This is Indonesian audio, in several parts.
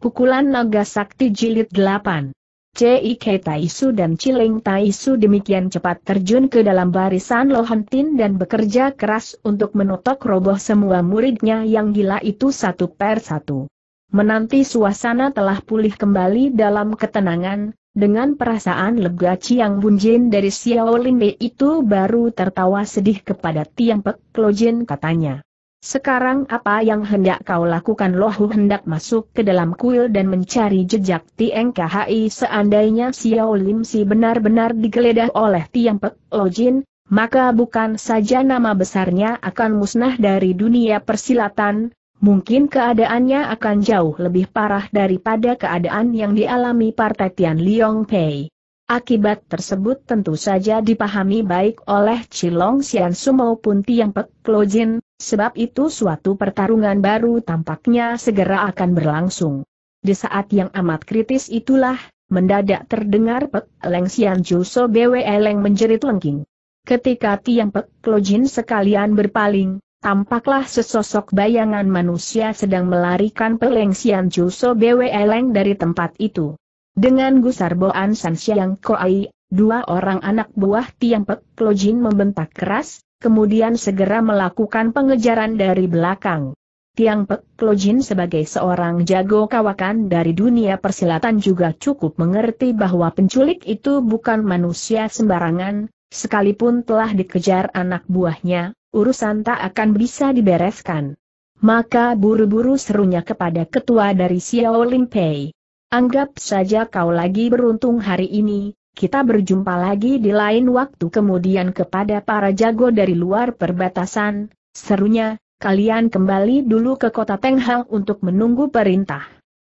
Pukulan Naga Sakti Jilid 8 CIK Taisu dan Ciling Taisu demikian cepat terjun ke dalam barisan lohantin dan bekerja keras untuk menotok roboh semua muridnya yang gila itu satu per satu. Menanti suasana telah pulih kembali dalam ketenangan, dengan perasaan lega Chiang Bunjin dari Xiao Lin Mei itu baru tertawa sedih kepada Tiang Pek Klojin katanya. Sekarang apa yang hendak kau lakukan lohu hendak masuk ke dalam kuil dan mencari jejak Tieng seandainya Xiao Lim Si benar-benar digeledah oleh Tiang Pek maka bukan saja nama besarnya akan musnah dari dunia persilatan, mungkin keadaannya akan jauh lebih parah daripada keadaan yang dialami Partai Tian Liong Pei. Akibat tersebut tentu saja dipahami baik oleh Chilong Xiansu maupun Tiang Pek Klojin, sebab itu suatu pertarungan baru tampaknya segera akan berlangsung. Di saat yang amat kritis itulah, mendadak terdengar Pek Leng Juso So Bwe Leng menjerit lengking. Ketika Tiang Pek Klojin sekalian berpaling, tampaklah sesosok bayangan manusia sedang melarikan Peleng Xianju So Bwe Leng dari tempat itu. Dengan gusar Boan San Siang Koai, dua orang anak buah Tiang Pek Lojin membentak keras, kemudian segera melakukan pengejaran dari belakang. Tiang Pek Lojin sebagai seorang jago kawakan dari dunia persilatan juga cukup mengerti bahwa penculik itu bukan manusia sembarangan, sekalipun telah dikejar anak buahnya, urusan tak akan bisa dibereskan. Maka buru-buru serunya kepada ketua dari Xiao Limpei. Anggap saja kau lagi beruntung hari ini, kita berjumpa lagi di lain waktu kemudian kepada para jago dari luar perbatasan, serunya, kalian kembali dulu ke kota Penghang untuk menunggu perintah.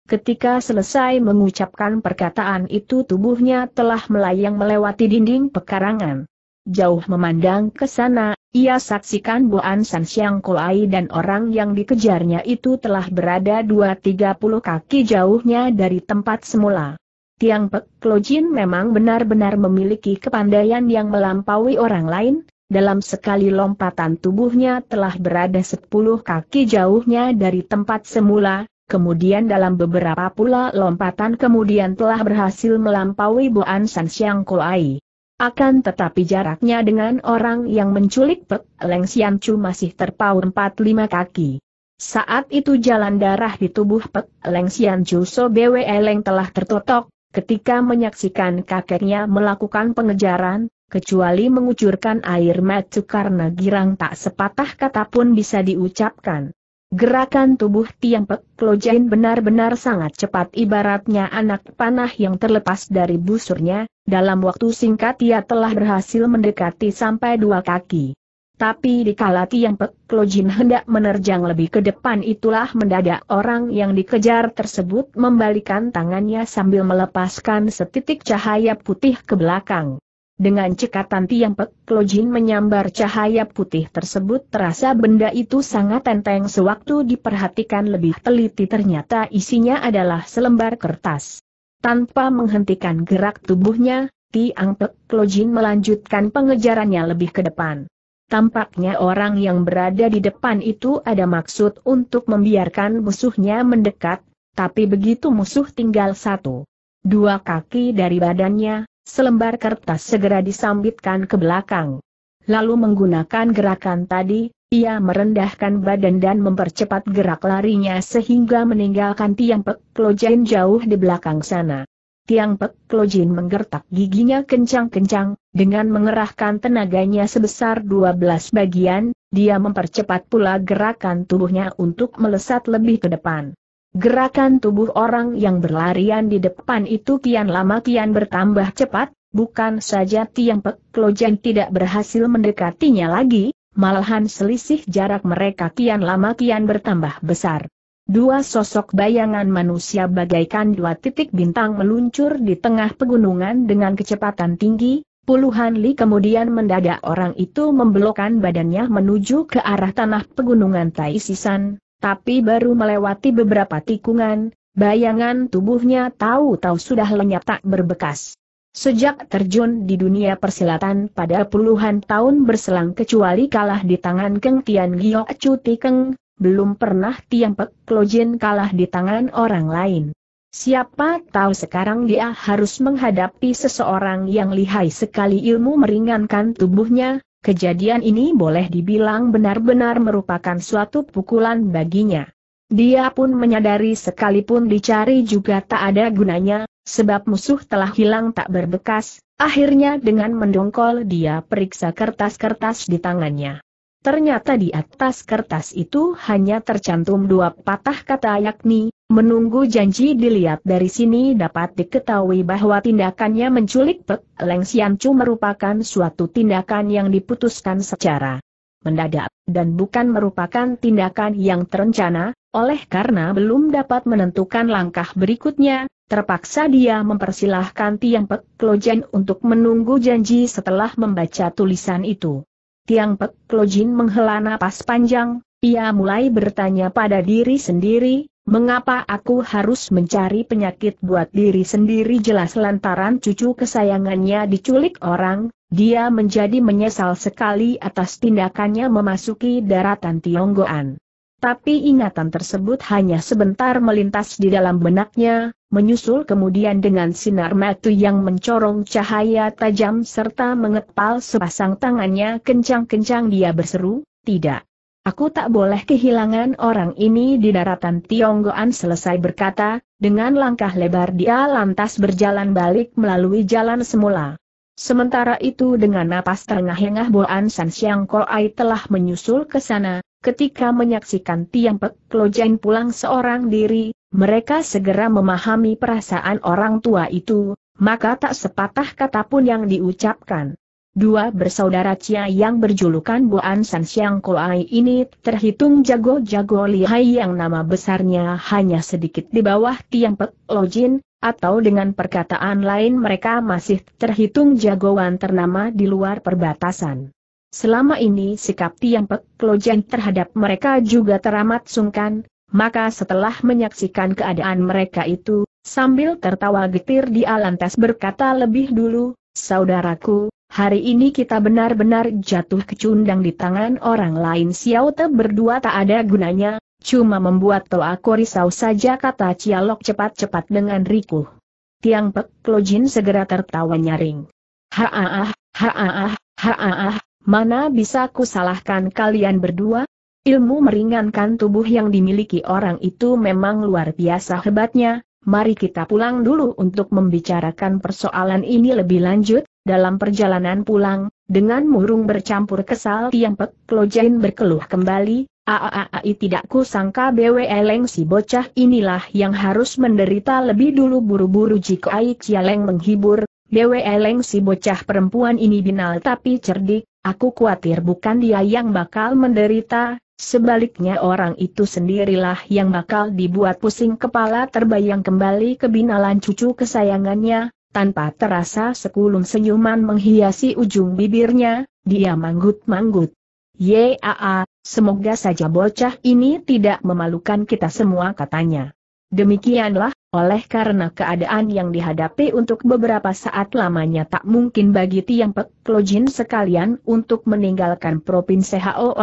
Ketika selesai mengucapkan perkataan itu tubuhnya telah melayang melewati dinding pekarangan. Jauh memandang ke sana, ia saksikan Boan San Siang Kolai dan orang yang dikejarnya itu telah berada 2-30 kaki jauhnya dari tempat semula. Tiang Pek Klojin memang benar-benar memiliki kepandaian yang melampaui orang lain, dalam sekali lompatan tubuhnya telah berada 10 kaki jauhnya dari tempat semula, Kemudian dalam beberapa pula lompatan kemudian telah berhasil melampaui Boan San Siang Kolai. Akan tetapi jaraknya dengan orang yang menculik Pek Leng Sian Chu masih terpaut 4-5 kaki. Saat itu jalan darah di tubuh Pek Leng Sian Chu So Bwe Leng telah tertotok, ketika menyaksikan kakeknya melakukan pengejaran, kecuali mengucurkan air mata karena girang tak sepatah kata pun bisa diucapkan. Gerakan tubuh Tiang Klojain benar-benar sangat cepat ibaratnya anak panah yang terlepas dari busurnya, dalam waktu singkat ia telah berhasil mendekati sampai dua kaki. Tapi dikala Tiang Klojin hendak menerjang lebih ke depan itulah mendadak orang yang dikejar tersebut membalikan tangannya sambil melepaskan setitik cahaya putih ke belakang. Dengan cekatan tiang pek, Klojin menyambar cahaya putih tersebut terasa benda itu sangat enteng sewaktu diperhatikan lebih teliti ternyata isinya adalah selembar kertas. Tanpa menghentikan gerak tubuhnya, Tiang Pek Klojin melanjutkan pengejarannya lebih ke depan. Tampaknya orang yang berada di depan itu ada maksud untuk membiarkan musuhnya mendekat, tapi begitu musuh tinggal satu, dua kaki dari badannya, Selembar kertas segera disambitkan ke belakang. Lalu menggunakan gerakan tadi, ia merendahkan badan dan mempercepat gerak larinya sehingga meninggalkan tiang Pek Klojin jauh di belakang sana. Tiang Pek Klojin menggertak giginya kencang-kencang, dengan mengerahkan tenaganya sebesar 12 bagian, dia mempercepat pula gerakan tubuhnya untuk melesat lebih ke depan. Gerakan tubuh orang yang berlarian di depan itu kian lama kian bertambah cepat, bukan saja Tiang Pek tidak berhasil mendekatinya lagi, malahan selisih jarak mereka kian lama kian bertambah besar. Dua sosok bayangan manusia bagaikan dua titik bintang meluncur di tengah pegunungan dengan kecepatan tinggi, puluhan li kemudian mendadak orang itu membelokkan badannya menuju ke arah tanah pegunungan Taisisan, tapi baru melewati beberapa tikungan, bayangan tubuhnya tahu-tahu sudah lenyap tak berbekas. Sejak terjun di dunia persilatan pada puluhan tahun berselang kecuali kalah di tangan Keng Tian Gio Cuti Keng, belum pernah Tiang Pek Klojin kalah di tangan orang lain. Siapa tahu sekarang dia harus menghadapi seseorang yang lihai sekali ilmu meringankan tubuhnya, Kejadian ini boleh dibilang benar-benar merupakan suatu pukulan baginya. Dia pun menyadari sekalipun dicari juga tak ada gunanya, sebab musuh telah hilang tak berbekas, akhirnya dengan mendongkol dia periksa kertas-kertas di tangannya. Ternyata di atas kertas itu hanya tercantum dua patah kata yakni, menunggu janji dilihat dari sini dapat diketahui bahwa tindakannya menculik Pek Leng Sian Chu merupakan suatu tindakan yang diputuskan secara mendadak, dan bukan merupakan tindakan yang terencana, oleh karena belum dapat menentukan langkah berikutnya, terpaksa dia mempersilahkan Tiang Pek Klojen untuk menunggu janji setelah membaca tulisan itu. Tiang Pek Klojin menghela napas panjang, ia mulai bertanya pada diri sendiri, mengapa aku harus mencari penyakit buat diri sendiri jelas lantaran cucu kesayangannya diculik orang, dia menjadi menyesal sekali atas tindakannya memasuki daratan Tionggoan. Tapi ingatan tersebut hanya sebentar melintas di dalam benaknya, menyusul kemudian dengan sinar mata yang mencorong cahaya tajam serta mengepal sepasang tangannya kencang-kencang dia berseru, tidak. Aku tak boleh kehilangan orang ini di daratan Tionggoan selesai berkata, dengan langkah lebar dia lantas berjalan balik melalui jalan semula. Sementara itu dengan napas terengah-engah Boan San Siang Koai telah menyusul ke sana, ketika menyaksikan Tiang Pek klojain pulang seorang diri, mereka segera memahami perasaan orang tua itu, maka tak sepatah kata pun yang diucapkan. Dua bersaudara Cia yang berjulukan An San Xiang Koai ini terhitung jago-jago lihai yang nama besarnya hanya sedikit di bawah Tiang Pek Lojin, atau dengan perkataan lain mereka masih terhitung jagoan ternama di luar perbatasan. Selama ini sikap Tiang Pek Lojin terhadap mereka juga teramat sungkan, maka setelah menyaksikan keadaan mereka itu, sambil tertawa getir di lantas berkata lebih dulu, Saudaraku, hari ini kita benar-benar jatuh kecundang di tangan orang lain Xiao Te berdua tak ada gunanya, cuma membuat Toa risau saja kata Cialok cepat-cepat dengan rikuh. Tiang Pek Klojin segera tertawa nyaring. Haaah, haaah, haaah, mana bisa ku salahkan kalian berdua? Ilmu meringankan tubuh yang dimiliki orang itu memang luar biasa hebatnya, mari kita pulang dulu untuk membicarakan persoalan ini lebih lanjut, dalam perjalanan pulang, dengan murung bercampur kesal Pek Klojain berkeluh kembali, Aaai tidak kusangka BW Eleng si bocah inilah yang harus menderita lebih dulu buru-buru jika Aik Cialeng menghibur, BW Eleng si bocah perempuan ini binal tapi cerdik, aku khawatir bukan dia yang bakal menderita, Sebaliknya orang itu sendirilah yang bakal dibuat pusing kepala terbayang kembali kebinalan cucu kesayangannya, tanpa terasa sekulum senyuman menghiasi ujung bibirnya, dia manggut-manggut. Yaa, semoga saja bocah ini tidak memalukan kita semua katanya. Demikianlah, oleh karena keadaan yang dihadapi untuk beberapa saat lamanya tak mungkin bagi Tiang Pek Klojin sekalian untuk meninggalkan Provinsi Ho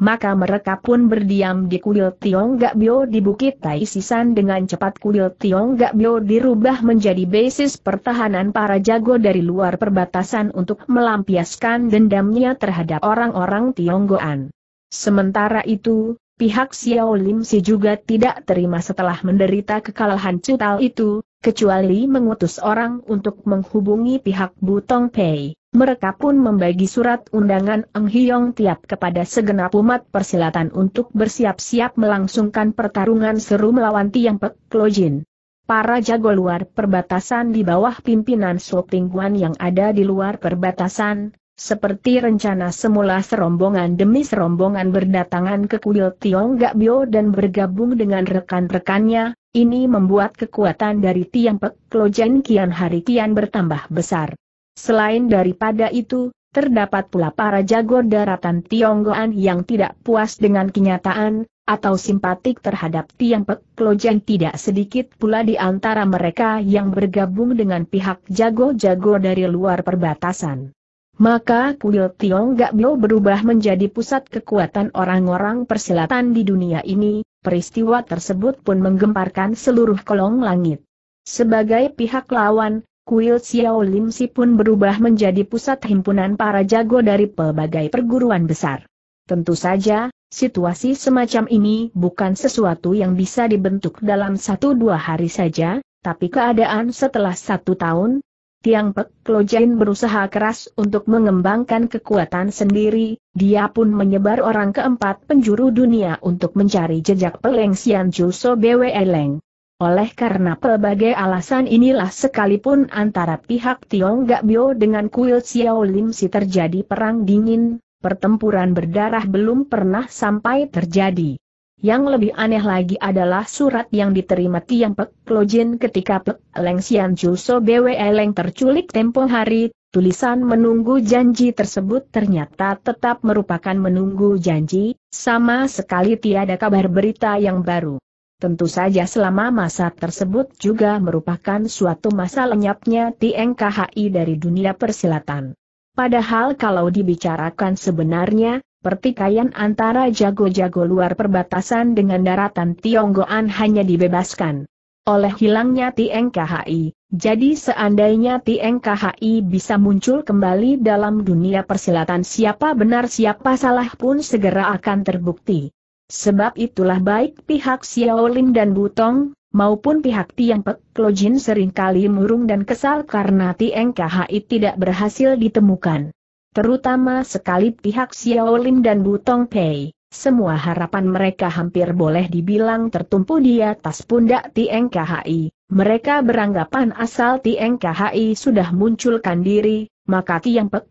maka mereka pun berdiam di kuil Gak Bio di Bukit Taishisan dengan cepat kuil Gak Bio dirubah menjadi basis pertahanan para jago dari luar perbatasan untuk melampiaskan dendamnya terhadap orang-orang Tionggoan. Sementara itu, pihak Xiao Lim Si juga tidak terima setelah menderita kekalahan cutal itu, kecuali mengutus orang untuk menghubungi pihak Butong Pei. Mereka pun membagi surat undangan Eng Hiong Tiap kepada segenap umat persilatan untuk bersiap-siap melangsungkan pertarungan seru melawan Tiang Pek Klojin. Para jago luar perbatasan di bawah pimpinan Soping yang ada di luar perbatasan, seperti rencana semula serombongan demi serombongan berdatangan ke kuil Tiong Bio dan bergabung dengan rekan-rekannya, ini membuat kekuatan dari Tiang Pek Klojin kian hari kian bertambah besar. Selain daripada itu, terdapat pula para jago daratan Tionggoan yang tidak puas dengan kenyataan, atau simpatik terhadap Tiang Pek Klojen tidak sedikit pula di antara mereka yang bergabung dengan pihak jago-jago dari luar perbatasan. Maka kuil Tiongkok berubah menjadi pusat kekuatan orang-orang persilatan di dunia ini, peristiwa tersebut pun menggemparkan seluruh kolong langit. Sebagai pihak lawan, kuil Xiao Lim si pun berubah menjadi pusat himpunan para jago dari pelbagai perguruan besar. Tentu saja, situasi semacam ini bukan sesuatu yang bisa dibentuk dalam satu dua hari saja, tapi keadaan setelah satu tahun, Tiang Pek Jain berusaha keras untuk mengembangkan kekuatan sendiri, dia pun menyebar orang keempat penjuru dunia untuk mencari jejak Peleng Sian Juso Bwe Leng. Oleh karena pelbagai alasan inilah sekalipun antara pihak Tiong Bio dengan kuil Xiao Lim Si terjadi perang dingin, pertempuran berdarah belum pernah sampai terjadi. Yang lebih aneh lagi adalah surat yang diterima Tiang Pek Klojin ketika Pek Leng Xian Juso Bwe Leng terculik tempo hari, tulisan menunggu janji tersebut ternyata tetap merupakan menunggu janji, sama sekali tiada kabar berita yang baru. Tentu saja selama masa tersebut juga merupakan suatu masa lenyapnya TNKHI dari dunia persilatan. Padahal kalau dibicarakan sebenarnya, pertikaian antara jago-jago luar perbatasan dengan daratan Tionggoan hanya dibebaskan. Oleh hilangnya TNKHI, jadi seandainya TNKHI bisa muncul kembali dalam dunia persilatan siapa benar siapa salah pun segera akan terbukti. Sebab itulah baik pihak Xiao Xiaolim dan Butong, maupun pihak Tiang Pek Jin seringkali murung dan kesal karena Tiang KHI tidak berhasil ditemukan. Terutama sekali pihak Xiaolim dan Butong Pei, semua harapan mereka hampir boleh dibilang tertumpu di atas pundak Tiang KHI. Mereka beranggapan asal Tiang KHI sudah munculkan diri, maka Tiang Pek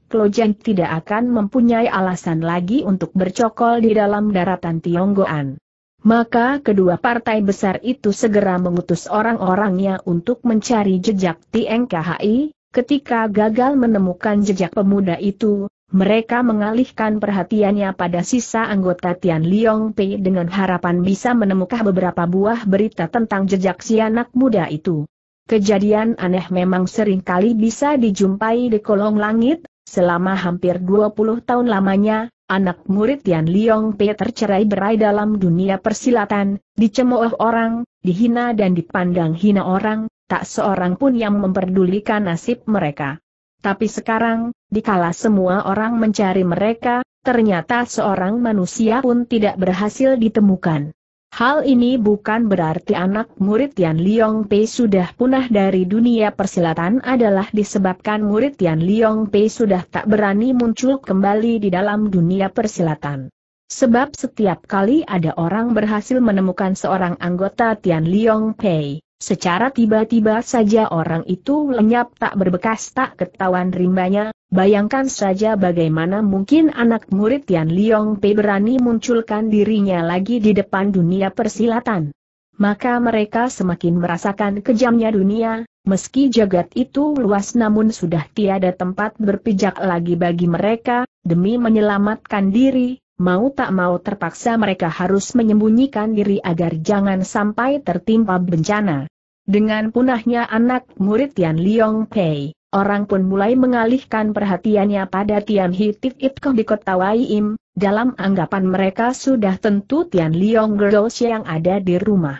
tidak akan mempunyai alasan lagi untuk bercokol di dalam daratan Tionggoan. Maka kedua partai besar itu segera mengutus orang-orangnya untuk mencari jejak TNKHI, ketika gagal menemukan jejak pemuda itu, mereka mengalihkan perhatiannya pada sisa anggota Tian Liong Pei dengan harapan bisa menemukan beberapa buah berita tentang jejak si anak muda itu. Kejadian aneh memang sering kali bisa dijumpai di kolong langit, selama hampir 20 tahun lamanya, anak murid Tian Liong Pe tercerai berai dalam dunia persilatan, dicemooh orang, dihina dan dipandang hina orang, tak seorang pun yang memperdulikan nasib mereka. Tapi sekarang, dikala semua orang mencari mereka, ternyata seorang manusia pun tidak berhasil ditemukan. Hal ini bukan berarti anak murid Tian Liong Pei sudah punah dari dunia persilatan adalah disebabkan murid Tian Liong Pei sudah tak berani muncul kembali di dalam dunia persilatan. Sebab setiap kali ada orang berhasil menemukan seorang anggota Tian Liong Pei, Secara tiba-tiba saja orang itu lenyap tak berbekas tak ketahuan rimbanya, bayangkan saja bagaimana mungkin anak murid Tian Liong Pei berani munculkan dirinya lagi di depan dunia persilatan. Maka mereka semakin merasakan kejamnya dunia, meski jagat itu luas namun sudah tiada tempat berpijak lagi bagi mereka, demi menyelamatkan diri, Mau tak mau terpaksa mereka harus menyembunyikan diri agar jangan sampai tertimpa bencana. Dengan punahnya anak murid Tian Liong Pei, orang pun mulai mengalihkan perhatiannya pada Tian It Koh di kota Waim, dalam anggapan mereka sudah tentu Tian Liong Girls yang ada di rumah.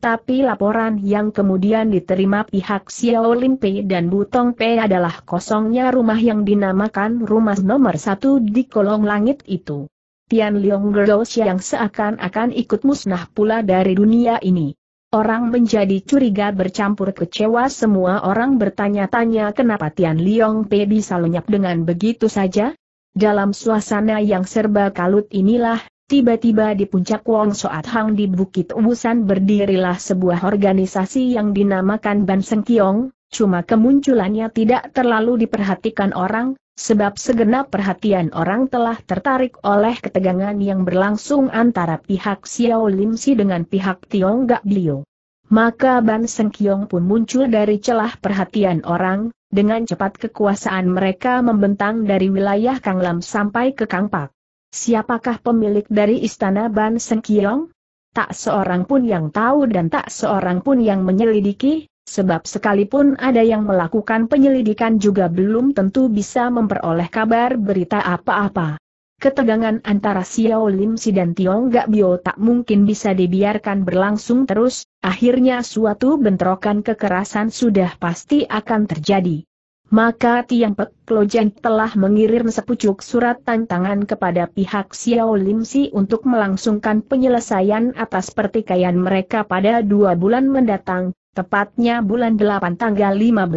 Tapi laporan yang kemudian diterima pihak Xiao Pei dan Butong Pei adalah kosongnya rumah yang dinamakan rumah nomor satu di kolong langit itu. Tian Liong Girls yang seakan-akan ikut musnah pula dari dunia ini. Orang menjadi curiga bercampur kecewa semua orang bertanya-tanya kenapa Tian Liong Pe bisa lenyap dengan begitu saja? Dalam suasana yang serba kalut inilah, Tiba-tiba di puncak Wong Soat Hang di Bukit Ubusan berdirilah sebuah organisasi yang dinamakan Ban Kiong, cuma kemunculannya tidak terlalu diperhatikan orang, Sebab segenap perhatian orang telah tertarik oleh ketegangan yang berlangsung antara pihak Xiao Lim Si dengan pihak Tiongkok Bio. Maka Ban Seng Kiong pun muncul dari celah perhatian orang, dengan cepat kekuasaan mereka membentang dari wilayah Kang Lam sampai ke Kang Pak. Siapakah pemilik dari istana Ban Seng Kiong? Tak seorang pun yang tahu dan tak seorang pun yang menyelidiki, Sebab sekalipun ada yang melakukan penyelidikan juga belum tentu bisa memperoleh kabar berita apa-apa. Ketegangan antara Xiao Lim Si dan Tiong Gak Bio tak mungkin bisa dibiarkan berlangsung terus, akhirnya suatu bentrokan kekerasan sudah pasti akan terjadi. Maka Tiang Pek Klojen telah mengirim sepucuk surat tantangan kepada pihak Xiao Lim Si untuk melangsungkan penyelesaian atas pertikaian mereka pada dua bulan mendatang, Tepatnya bulan 8 tanggal 15.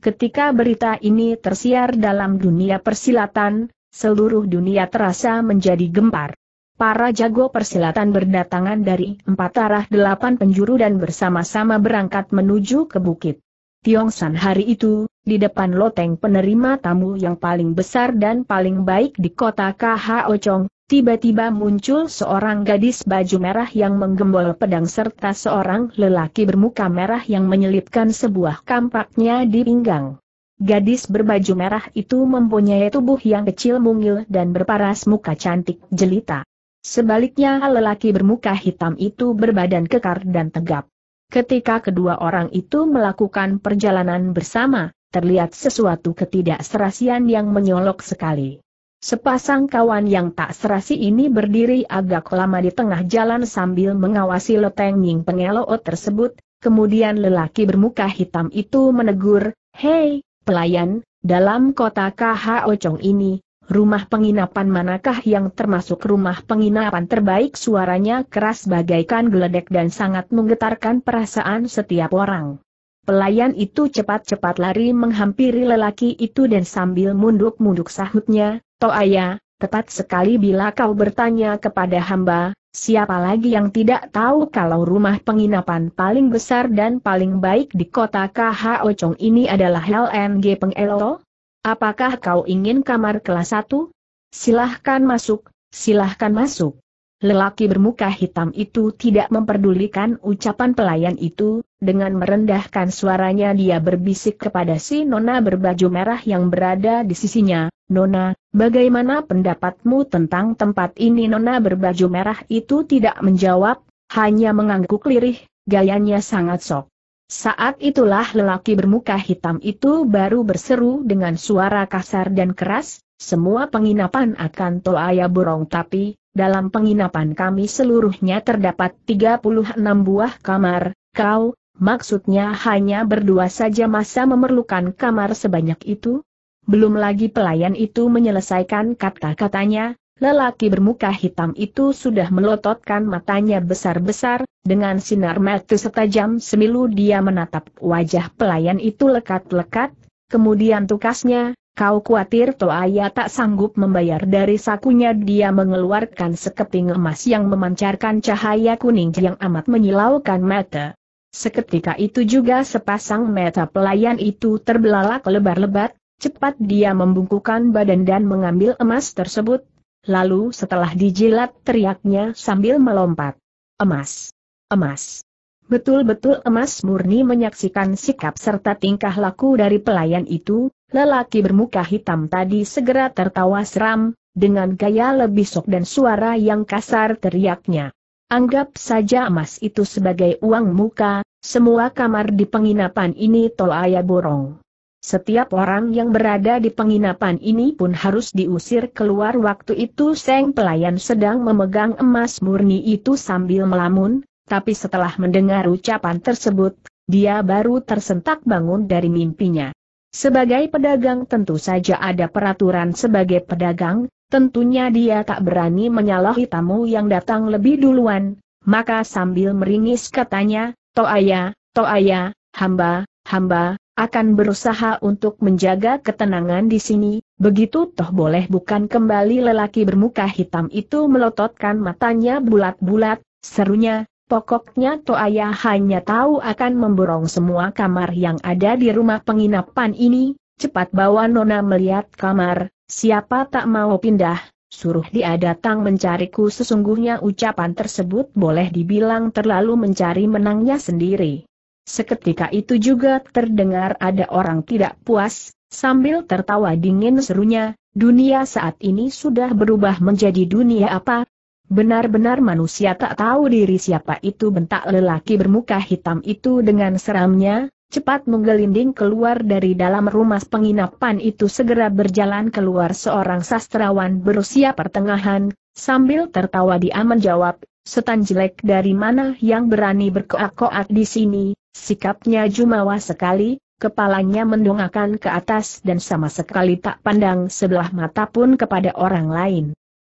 Ketika berita ini tersiar dalam dunia persilatan, seluruh dunia terasa menjadi gempar. Para jago persilatan berdatangan dari empat arah delapan penjuru dan bersama-sama berangkat menuju ke bukit. Tiong San hari itu, di depan loteng penerima tamu yang paling besar dan paling baik di kota KHO Chong, Tiba-tiba muncul seorang gadis baju merah yang menggembol pedang serta seorang lelaki bermuka merah yang menyelipkan sebuah kampaknya di pinggang. Gadis berbaju merah itu mempunyai tubuh yang kecil mungil dan berparas muka cantik jelita. Sebaliknya lelaki bermuka hitam itu berbadan kekar dan tegap. Ketika kedua orang itu melakukan perjalanan bersama, terlihat sesuatu ketidakserasian yang menyolok sekali. Sepasang kawan yang tak serasi ini berdiri agak lama di tengah jalan sambil mengawasi Loteng Ying pengeloot tersebut, kemudian lelaki bermuka hitam itu menegur, Hei, pelayan, dalam kota KH Ocong ini, rumah penginapan manakah yang termasuk rumah penginapan terbaik suaranya keras bagaikan geledek dan sangat menggetarkan perasaan setiap orang. Pelayan itu cepat-cepat lari menghampiri lelaki itu dan sambil munduk-munduk sahutnya, Toaya, tepat sekali bila kau bertanya kepada hamba, siapa lagi yang tidak tahu kalau rumah penginapan paling besar dan paling baik di kota Kahaocong ini adalah LNG Pengelo? Apakah kau ingin kamar kelas 1? Silahkan masuk, silahkan masuk. Lelaki bermuka hitam itu tidak memperdulikan ucapan pelayan itu, dengan merendahkan suaranya dia berbisik kepada si Nona berbaju merah yang berada di sisinya, Nona, bagaimana pendapatmu tentang tempat ini Nona berbaju merah itu tidak menjawab, hanya mengangguk lirih, gayanya sangat sok. Saat itulah lelaki bermuka hitam itu baru berseru dengan suara kasar dan keras, semua penginapan akan toaya borong tapi, dalam penginapan kami seluruhnya terdapat 36 buah kamar, kau, maksudnya hanya berdua saja masa memerlukan kamar sebanyak itu? Belum lagi pelayan itu menyelesaikan kata-katanya, lelaki bermuka hitam itu sudah melototkan matanya besar-besar, dengan sinar mata setajam semilu dia menatap wajah pelayan itu lekat-lekat, kemudian tukasnya, Kau khawatir Toaya tak sanggup membayar dari sakunya dia mengeluarkan sekeping emas yang memancarkan cahaya kuning yang amat menyilaukan mata. Seketika itu juga sepasang mata pelayan itu terbelalak lebar-lebat, cepat dia membungkukan badan dan mengambil emas tersebut. Lalu setelah dijilat teriaknya sambil melompat. Emas! Emas! Betul-betul emas murni menyaksikan sikap serta tingkah laku dari pelayan itu, lelaki bermuka hitam tadi segera tertawa seram, dengan gaya lebih sok dan suara yang kasar teriaknya. Anggap saja emas itu sebagai uang muka, semua kamar di penginapan ini tolaya borong. Setiap orang yang berada di penginapan ini pun harus diusir keluar waktu itu Seng pelayan sedang memegang emas murni itu sambil melamun, tapi setelah mendengar ucapan tersebut, dia baru tersentak bangun dari mimpinya. Sebagai pedagang tentu saja ada peraturan sebagai pedagang, tentunya dia tak berani menyalahi tamu yang datang lebih duluan, maka sambil meringis katanya, Toaya, Toaya, hamba, hamba, akan berusaha untuk menjaga ketenangan di sini, begitu toh boleh bukan kembali lelaki bermuka hitam itu melototkan matanya bulat-bulat, serunya, Pokoknya Toaya hanya tahu akan memborong semua kamar yang ada di rumah penginapan ini, cepat bawa Nona melihat kamar, siapa tak mau pindah, suruh dia datang mencariku sesungguhnya ucapan tersebut boleh dibilang terlalu mencari menangnya sendiri. Seketika itu juga terdengar ada orang tidak puas, sambil tertawa dingin serunya, dunia saat ini sudah berubah menjadi dunia apa, Benar-benar manusia tak tahu diri siapa itu bentak lelaki bermuka hitam itu dengan seramnya, cepat menggelinding keluar dari dalam rumah penginapan itu segera berjalan keluar seorang sastrawan berusia pertengahan, sambil tertawa dia menjawab, setan jelek dari mana yang berani berkoak-koak di sini, sikapnya jumawa sekali, kepalanya mendongakkan ke atas dan sama sekali tak pandang sebelah mata pun kepada orang lain.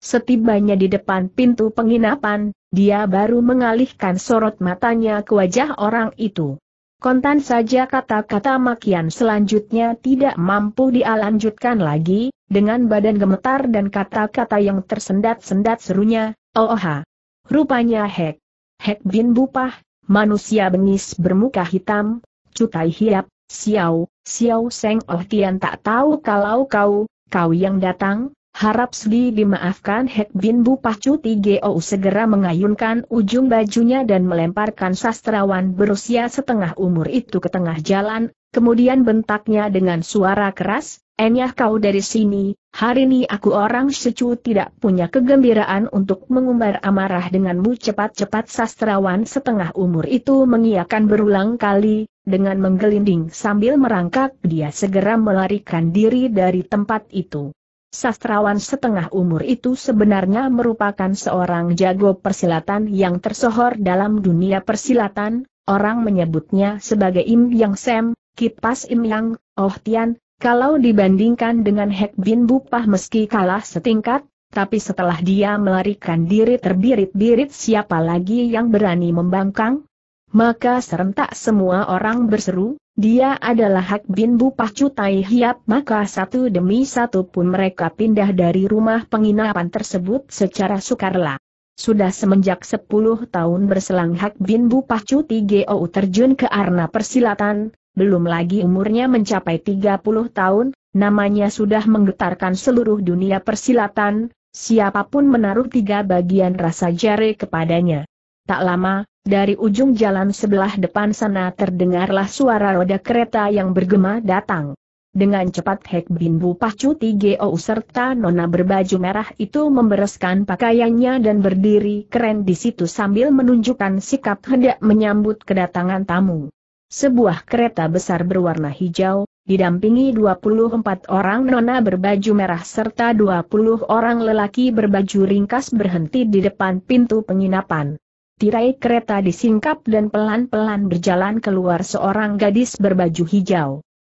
Setibanya di depan pintu penginapan, dia baru mengalihkan sorot matanya ke wajah orang itu. Kontan saja kata-kata makian selanjutnya tidak mampu dialanjutkan lagi, dengan badan gemetar dan kata-kata yang tersendat-sendat serunya, oh, oh ha. Rupanya Hek. Hek bin Bupah, manusia bengis bermuka hitam, cutai hiap, siau, siau seng oh tian tak tahu kalau kau, kau yang datang, Harap sedi dimaafkan Hek Bin Pacu Tigeo segera mengayunkan ujung bajunya dan melemparkan sastrawan berusia setengah umur itu ke tengah jalan, kemudian bentaknya dengan suara keras, Enyah kau dari sini, hari ini aku orang secu tidak punya kegembiraan untuk mengumbar amarah denganmu cepat-cepat sastrawan setengah umur itu mengiakan berulang kali, dengan menggelinding sambil merangkak dia segera melarikan diri dari tempat itu. Sastrawan setengah umur itu sebenarnya merupakan seorang jago persilatan yang tersohor dalam dunia persilatan, orang menyebutnya sebagai Im Yang Sem, Kipas Im Yang, Oh Tian, kalau dibandingkan dengan Hek Bin Bupah meski kalah setingkat, tapi setelah dia melarikan diri terbirit-birit siapa lagi yang berani membangkang? Maka serentak semua orang berseru, dia adalah Hak Bin Bu Pacu Tai Hiap maka satu demi satu pun mereka pindah dari rumah penginapan tersebut secara sukarela. Sudah semenjak 10 tahun berselang Hak Bin Bu Pacu TGO terjun ke arena persilatan, belum lagi umurnya mencapai 30 tahun, namanya sudah menggetarkan seluruh dunia persilatan, siapapun menaruh tiga bagian rasa jari kepadanya. Tak lama, dari ujung jalan sebelah depan sana terdengarlah suara roda kereta yang bergema datang. Dengan cepat Hek Bin Bu Pacu Tigeo serta nona berbaju merah itu membereskan pakaiannya dan berdiri keren di situ sambil menunjukkan sikap hendak menyambut kedatangan tamu. Sebuah kereta besar berwarna hijau, didampingi 24 orang nona berbaju merah serta 20 orang lelaki berbaju ringkas berhenti di depan pintu penginapan. Tirai kereta disingkap dan pelan-pelan berjalan keluar seorang gadis berbaju hijau.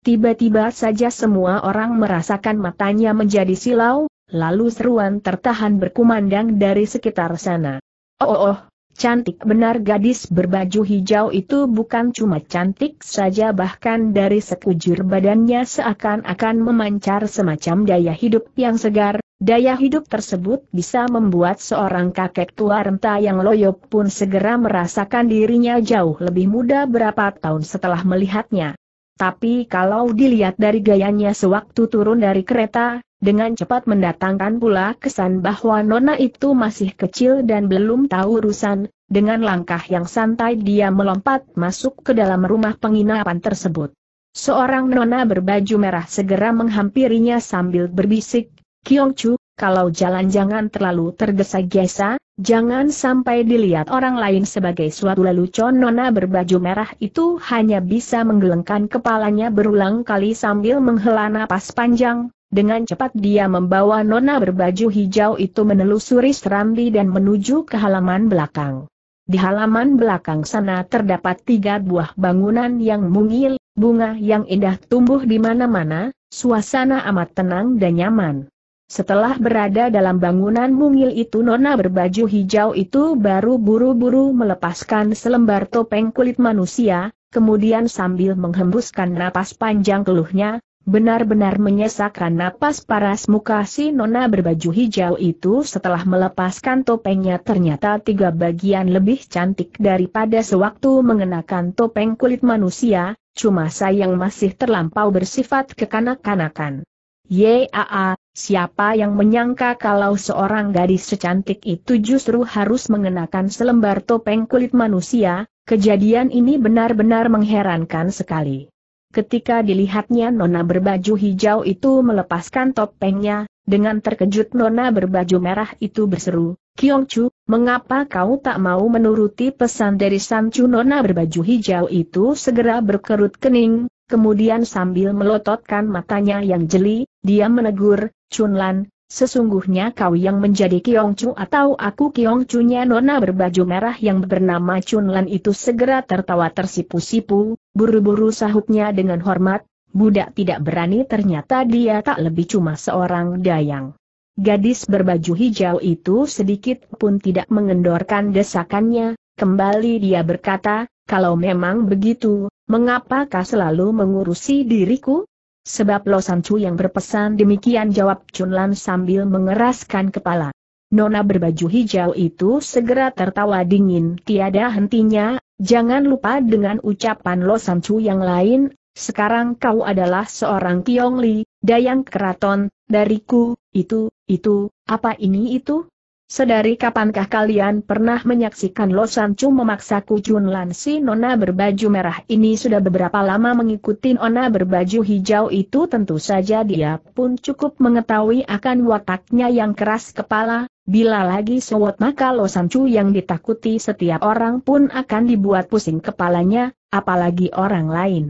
Tiba-tiba saja semua orang merasakan matanya menjadi silau, lalu seruan tertahan berkumandang dari sekitar sana. Oh, oh, oh cantik benar gadis berbaju hijau itu bukan cuma cantik saja bahkan dari sekujur badannya seakan-akan memancar semacam daya hidup yang segar, Daya hidup tersebut bisa membuat seorang kakek tua renta yang loyo pun segera merasakan dirinya jauh lebih muda berapa tahun setelah melihatnya. Tapi kalau dilihat dari gayanya sewaktu turun dari kereta, dengan cepat mendatangkan pula kesan bahwa Nona itu masih kecil dan belum tahu urusan, dengan langkah yang santai dia melompat masuk ke dalam rumah penginapan tersebut. Seorang nona berbaju merah segera menghampirinya sambil berbisik, Kiong Chu, kalau jalan jangan terlalu tergesa-gesa, jangan sampai dilihat orang lain sebagai suatu lelucon Nona berbaju merah itu hanya bisa menggelengkan kepalanya berulang kali sambil menghela napas panjang. Dengan cepat dia membawa nona berbaju hijau itu menelusuri serambi dan menuju ke halaman belakang. Di halaman belakang sana terdapat tiga buah bangunan yang mungil, bunga yang indah tumbuh di mana-mana, suasana amat tenang dan nyaman. Setelah berada dalam bangunan mungil itu nona berbaju hijau itu baru buru-buru melepaskan selembar topeng kulit manusia, kemudian sambil menghembuskan napas panjang keluhnya, benar-benar menyesakkan napas paras muka si nona berbaju hijau itu setelah melepaskan topengnya ternyata tiga bagian lebih cantik daripada sewaktu mengenakan topeng kulit manusia, cuma sayang masih terlampau bersifat kekanak-kanakan. Yaa, siapa yang menyangka kalau seorang gadis secantik itu justru harus mengenakan selembar topeng kulit manusia, kejadian ini benar-benar mengherankan sekali. Ketika dilihatnya Nona berbaju hijau itu melepaskan topengnya, dengan terkejut Nona berbaju merah itu berseru, Chu, mengapa kau tak mau menuruti pesan dari Chu Nona berbaju hijau itu segera berkerut kening, kemudian sambil melototkan matanya yang jeli, dia menegur, Chunlan, sesungguhnya kau yang menjadi Chu atau aku Kiongcunya nona berbaju merah yang bernama Chunlan itu segera tertawa tersipu-sipu, buru-buru sahutnya dengan hormat, budak tidak berani ternyata dia tak lebih cuma seorang dayang. Gadis berbaju hijau itu sedikit pun tidak mengendorkan desakannya, kembali dia berkata, kalau memang begitu, mengapakah selalu mengurusi diriku? Sebab Lo Chu yang berpesan demikian jawab Chunlan sambil mengeraskan kepala. Nona berbaju hijau itu segera tertawa dingin tiada hentinya, jangan lupa dengan ucapan Lo Chu yang lain, sekarang kau adalah seorang Tiong Li, dayang keraton, dariku, itu, itu, apa ini itu? Sedari kapankah kalian pernah menyaksikan Lo Chu memaksa Jun Lan si Nona berbaju merah ini sudah beberapa lama mengikuti Nona berbaju hijau itu tentu saja dia pun cukup mengetahui akan wataknya yang keras kepala, bila lagi sewot maka Lo Chu yang ditakuti setiap orang pun akan dibuat pusing kepalanya, apalagi orang lain.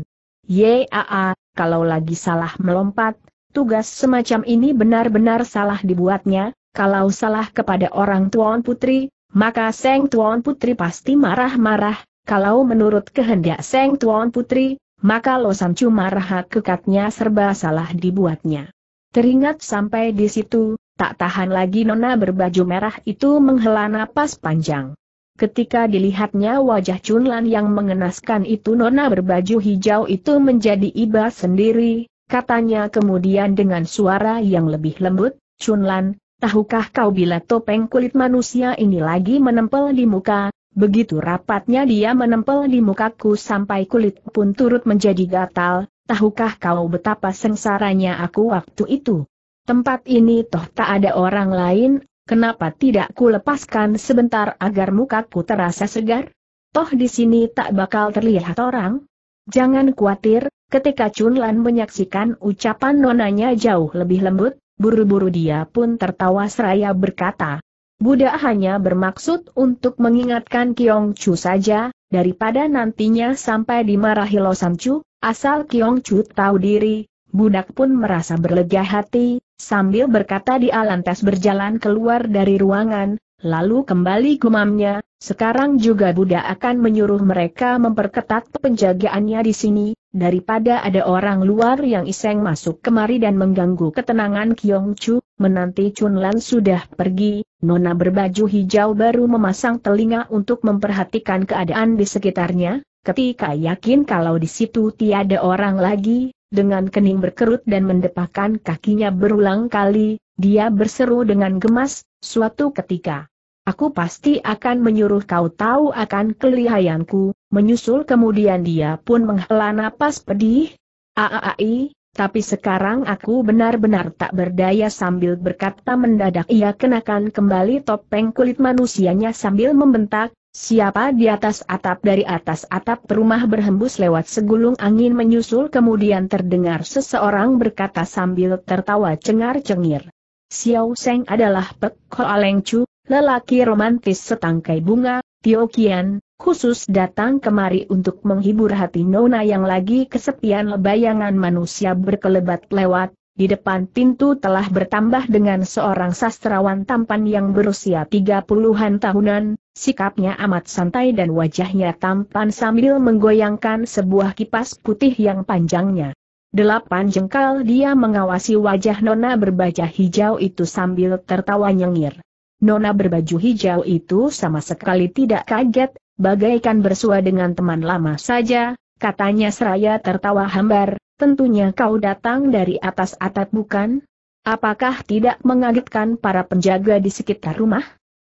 Yaa, kalau lagi salah melompat, tugas semacam ini benar-benar salah dibuatnya, kalau salah kepada orang tuan putri, maka Seng Tuan Putri pasti marah-marah, kalau menurut kehendak Seng Tuan Putri, maka Losan cuma rahat kekatnya serba salah dibuatnya. Teringat sampai di situ, tak tahan lagi nona berbaju merah itu menghela napas panjang. Ketika dilihatnya wajah Chunlan yang mengenaskan itu nona berbaju hijau itu menjadi iba sendiri, katanya kemudian dengan suara yang lebih lembut, Chunlan, Tahukah kau bila topeng kulit manusia ini lagi menempel di muka, begitu rapatnya dia menempel di mukaku sampai kulit pun turut menjadi gatal, tahukah kau betapa sengsaranya aku waktu itu? Tempat ini toh tak ada orang lain, kenapa tidak ku lepaskan sebentar agar mukaku terasa segar? Toh di sini tak bakal terlihat orang. Jangan khawatir, ketika Chunlan menyaksikan ucapan nonanya jauh lebih lembut, Buru-buru dia pun tertawa seraya berkata, Buddha hanya bermaksud untuk mengingatkan Kiong Chu saja, daripada nantinya sampai dimarahi Lo Chu, asal Kiong Chu tahu diri, budak pun merasa berlega hati, sambil berkata di lantas berjalan keluar dari ruangan, Lalu kembali gumamnya, sekarang juga Buddha akan menyuruh mereka memperketat penjagaannya di sini, daripada ada orang luar yang iseng masuk kemari dan mengganggu ketenangan Kiong Chu, menanti Chun Lan sudah pergi, Nona berbaju hijau baru memasang telinga untuk memperhatikan keadaan di sekitarnya, ketika yakin kalau di situ tiada orang lagi, dengan kening berkerut dan mendepakan kakinya berulang kali, dia berseru dengan gemas, suatu ketika. Aku pasti akan menyuruh kau tahu akan kelihayanku, menyusul kemudian dia pun menghela napas pedih. Aaai, tapi sekarang aku benar-benar tak berdaya sambil berkata mendadak ia kenakan kembali topeng kulit manusianya sambil membentak, Siapa di atas atap dari atas atap rumah berhembus lewat segulung angin menyusul kemudian terdengar seseorang berkata sambil tertawa cengar-cengir. Xiao Seng adalah Pek Ko Aleng Chu, lelaki romantis setangkai bunga, Tio Kian, khusus datang kemari untuk menghibur hati Nona yang lagi kesepian bayangan manusia berkelebat lewat, di depan pintu telah bertambah dengan seorang sastrawan tampan yang berusia tiga puluhan tahunan, sikapnya amat santai dan wajahnya tampan sambil menggoyangkan sebuah kipas putih yang panjangnya. Delapan jengkal dia mengawasi wajah Nona berbaju hijau itu sambil tertawa nyengir. Nona berbaju hijau itu sama sekali tidak kaget, bagaikan bersua dengan teman lama saja, katanya seraya tertawa hambar, tentunya kau datang dari atas atap bukan? Apakah tidak mengagetkan para penjaga di sekitar rumah?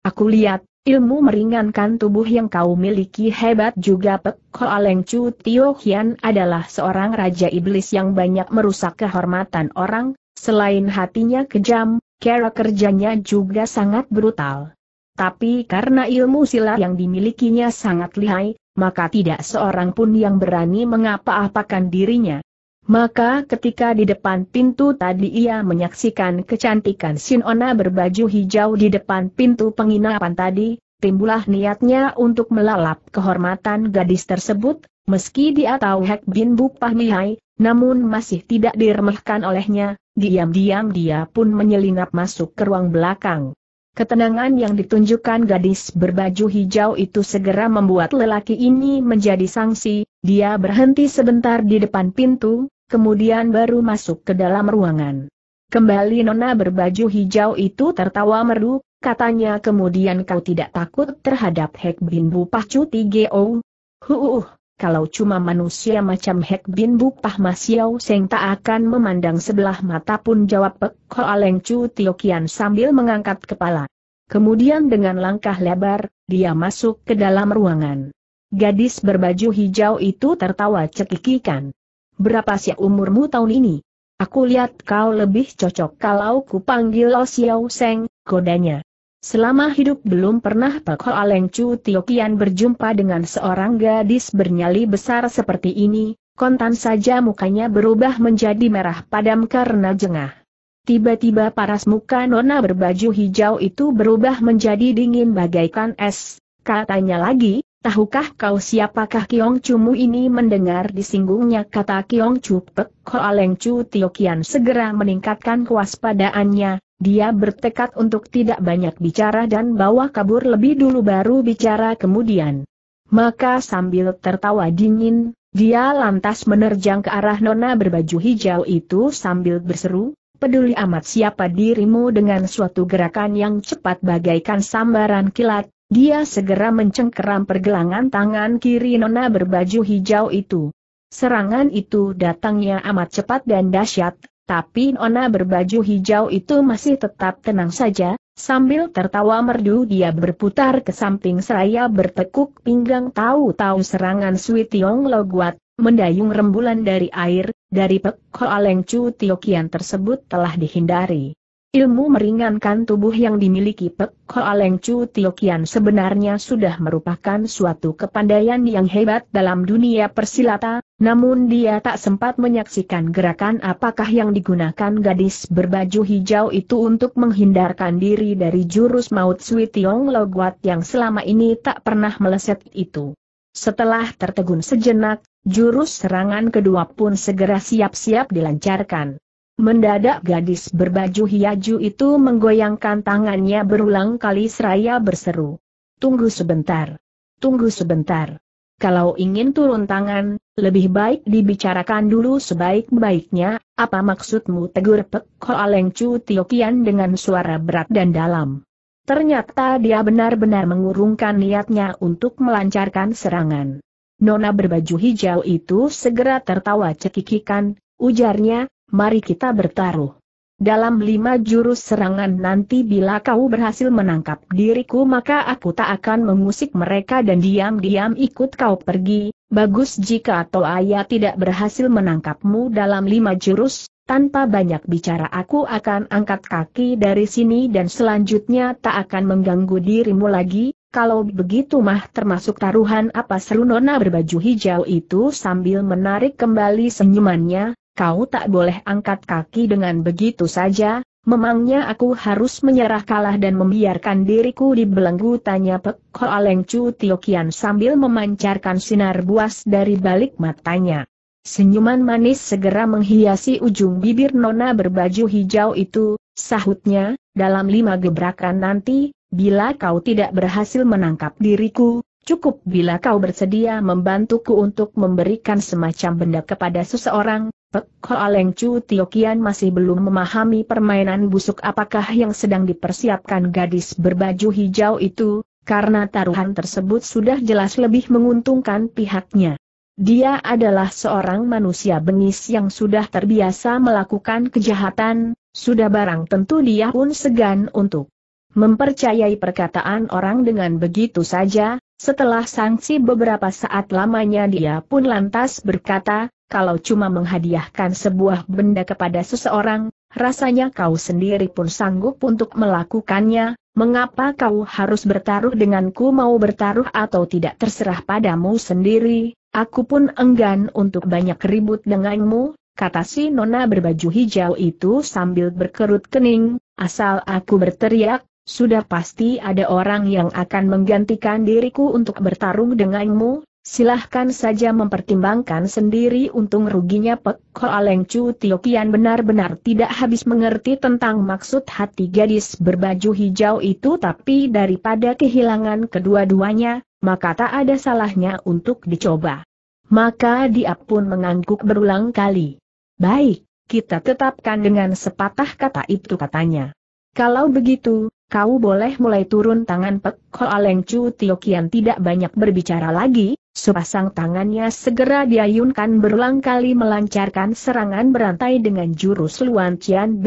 Aku lihat, Ilmu meringankan tubuh yang kau miliki hebat juga Pek Hoa Leng Chu Tio Hian adalah seorang raja iblis yang banyak merusak kehormatan orang, selain hatinya kejam, cara kerjanya juga sangat brutal. Tapi karena ilmu silat yang dimilikinya sangat lihai, maka tidak seorang pun yang berani mengapa-apakan dirinya. Maka ketika di depan pintu tadi ia menyaksikan kecantikan Sinona berbaju hijau di depan pintu penginapan tadi, timbullah niatnya untuk melalap kehormatan gadis tersebut, meski dia tahu Hek Bin Bupah Mihai, namun masih tidak diremehkan olehnya, diam-diam dia pun menyelinap masuk ke ruang belakang. Ketenangan yang ditunjukkan gadis berbaju hijau itu segera membuat lelaki ini menjadi sangsi, dia berhenti sebentar di depan pintu, kemudian baru masuk ke dalam ruangan. Kembali nona berbaju hijau itu tertawa merdu, katanya kemudian kau tidak takut terhadap Hek Bin Bu Pacu Geo? Huuuh, kalau cuma manusia macam Hek Bin Buk Pah Mas Seng tak akan memandang sebelah mata pun jawab Pek aleng Leng Chu Tio sambil mengangkat kepala. Kemudian dengan langkah lebar, dia masuk ke dalam ruangan. Gadis berbaju hijau itu tertawa cekikikan. Berapa sih umurmu tahun ini? Aku lihat kau lebih cocok kalau ku panggil Osiao Seng, godanya. Selama hidup belum pernah Pak Hoa Leng Chu Tiokian berjumpa dengan seorang gadis bernyali besar seperti ini, kontan saja mukanya berubah menjadi merah padam karena jengah. Tiba-tiba paras muka nona berbaju hijau itu berubah menjadi dingin bagaikan es. Katanya lagi, tahukah kau siapakah Kiong Cumu ini mendengar disinggungnya kata Kiong Chu Pek Hoa Leng Chu Tiokian segera meningkatkan kewaspadaannya, dia bertekad untuk tidak banyak bicara dan bawa kabur lebih dulu baru bicara kemudian. Maka sambil tertawa dingin, dia lantas menerjang ke arah nona berbaju hijau itu sambil berseru, peduli amat siapa dirimu dengan suatu gerakan yang cepat bagaikan sambaran kilat, dia segera mencengkeram pergelangan tangan kiri nona berbaju hijau itu. Serangan itu datangnya amat cepat dan dahsyat, tapi Nona berbaju hijau itu masih tetap tenang saja, sambil tertawa merdu dia berputar ke samping seraya bertekuk pinggang tahu-tahu serangan Sui Tiong Loguat, mendayung rembulan dari air, dari Pek Hoa Leng Chu Tiokian tersebut telah dihindari. Ilmu meringankan tubuh yang dimiliki Pek Koaleng Chu Tiokian sebenarnya sudah merupakan suatu kepandaian yang hebat dalam dunia persilata, namun dia tak sempat menyaksikan gerakan apakah yang digunakan gadis berbaju hijau itu untuk menghindarkan diri dari jurus maut Sui Tiong Loguat yang selama ini tak pernah meleset itu. Setelah tertegun sejenak, jurus serangan kedua pun segera siap-siap dilancarkan. Mendadak gadis berbaju hiaju itu menggoyangkan tangannya berulang kali seraya berseru. Tunggu sebentar. Tunggu sebentar. Kalau ingin turun tangan, lebih baik dibicarakan dulu sebaik-baiknya, apa maksudmu tegur Pek Koaleng Tiokian dengan suara berat dan dalam. Ternyata dia benar-benar mengurungkan niatnya untuk melancarkan serangan. Nona berbaju hijau itu segera tertawa cekikikan, ujarnya, mari kita bertaruh. Dalam lima jurus serangan nanti bila kau berhasil menangkap diriku maka aku tak akan mengusik mereka dan diam-diam ikut kau pergi, bagus jika atau Ayah tidak berhasil menangkapmu dalam lima jurus, tanpa banyak bicara aku akan angkat kaki dari sini dan selanjutnya tak akan mengganggu dirimu lagi, kalau begitu mah termasuk taruhan apa seru nona berbaju hijau itu sambil menarik kembali senyumannya, kau tak boleh angkat kaki dengan begitu saja, memangnya aku harus menyerah kalah dan membiarkan diriku dibelenggu tanya Pek Ho Aleng Chu Tiokian sambil memancarkan sinar buas dari balik matanya. Senyuman manis segera menghiasi ujung bibir nona berbaju hijau itu, sahutnya, dalam lima gebrakan nanti, bila kau tidak berhasil menangkap diriku, Cukup bila kau bersedia membantuku untuk memberikan semacam benda kepada seseorang, Pek Hoa Chu Tio masih belum memahami permainan busuk apakah yang sedang dipersiapkan gadis berbaju hijau itu, karena taruhan tersebut sudah jelas lebih menguntungkan pihaknya. Dia adalah seorang manusia bengis yang sudah terbiasa melakukan kejahatan, sudah barang tentu dia pun segan untuk mempercayai perkataan orang dengan begitu saja, setelah sanksi beberapa saat lamanya dia pun lantas berkata, kalau cuma menghadiahkan sebuah benda kepada seseorang, rasanya kau sendiri pun sanggup untuk melakukannya, mengapa kau harus bertaruh denganku mau bertaruh atau tidak terserah padamu sendiri, aku pun enggan untuk banyak ribut denganmu, kata si nona berbaju hijau itu sambil berkerut kening, asal aku berteriak, sudah pasti ada orang yang akan menggantikan diriku untuk bertarung denganmu, Silahkan saja mempertimbangkan sendiri untung ruginya Pek Hoa Leng Chu Tio Kian benar-benar tidak habis mengerti tentang maksud hati gadis berbaju hijau itu tapi daripada kehilangan kedua-duanya, maka tak ada salahnya untuk dicoba. Maka dia pun mengangguk berulang kali. Baik, kita tetapkan dengan sepatah kata itu katanya. Kalau begitu, kau boleh mulai turun tangan Pek Hoa Leng Chu Tio Kian tidak banyak berbicara lagi, Sepasang tangannya segera diayunkan berulang kali melancarkan serangan berantai dengan jurus Luan Qian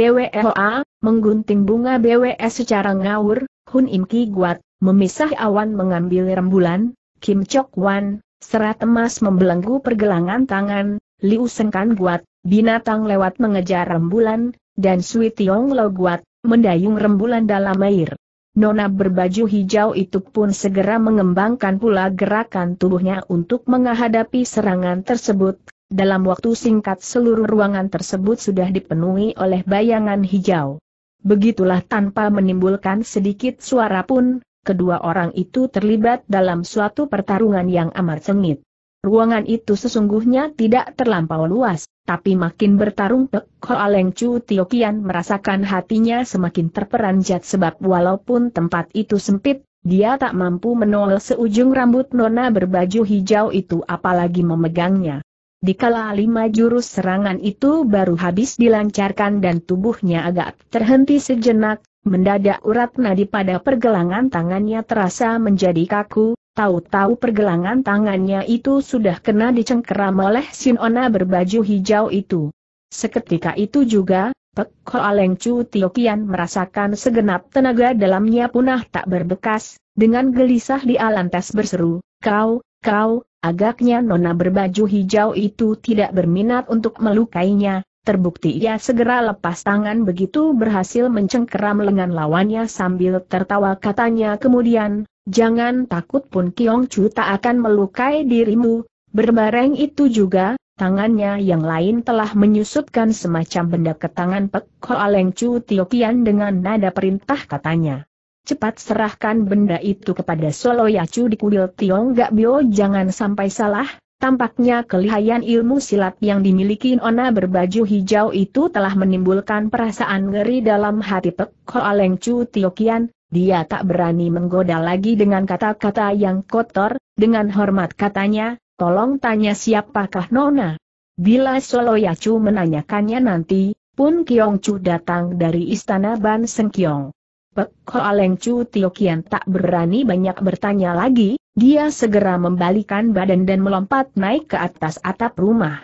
menggunting bunga BWS secara ngawur, Hun Im Ki Guat, memisah awan mengambil rembulan, Kim Chok Wan, serat emas membelenggu pergelangan tangan, Liu Sengkan Guat, binatang lewat mengejar rembulan, dan Sui Tiong Lo Guat, mendayung rembulan dalam air. Nona berbaju hijau itu pun segera mengembangkan pula gerakan tubuhnya untuk menghadapi serangan tersebut. Dalam waktu singkat seluruh ruangan tersebut sudah dipenuhi oleh bayangan hijau. Begitulah tanpa menimbulkan sedikit suara pun, kedua orang itu terlibat dalam suatu pertarungan yang amat sengit. Ruangan itu sesungguhnya tidak terlampau luas, tapi makin bertarung Pek Hoa Chu Tio Kian merasakan hatinya semakin terperanjat sebab walaupun tempat itu sempit, dia tak mampu menolak seujung rambut nona berbaju hijau itu apalagi memegangnya. Dikala lima jurus serangan itu baru habis dilancarkan dan tubuhnya agak terhenti sejenak, mendadak urat nadi pada pergelangan tangannya terasa menjadi kaku, Tahu-tahu pergelangan tangannya itu sudah kena dicengkeram oleh Sinona berbaju hijau itu. Seketika itu juga, Pek Ko Aleng Chu Tiokian merasakan segenap tenaga dalamnya punah tak berbekas, dengan gelisah di lantas berseru, kau, kau, agaknya nona berbaju hijau itu tidak berminat untuk melukainya, terbukti ia segera lepas tangan begitu berhasil mencengkeram lengan lawannya sambil tertawa katanya kemudian, Jangan takut pun Kiong Chu tak akan melukai dirimu, berbareng itu juga, tangannya yang lain telah menyusutkan semacam benda ke tangan Pek Hoa Chu Tiokian dengan nada perintah katanya. Cepat serahkan benda itu kepada Solo Yacu di kuil Tiong Gak Bio jangan sampai salah, tampaknya kelihayan ilmu silat yang dimiliki Nona berbaju hijau itu telah menimbulkan perasaan ngeri dalam hati Pek Hoa Chu Tiokian, dia tak berani menggoda lagi dengan kata-kata yang kotor, dengan hormat katanya, tolong tanya siapakah Nona. Bila Soloyacu menanyakannya nanti, Pun Kiong Chu datang dari istana Ban Kiong. Pek Hoa Chu Tio Kian tak berani banyak bertanya lagi, dia segera membalikan badan dan melompat naik ke atas atap rumah.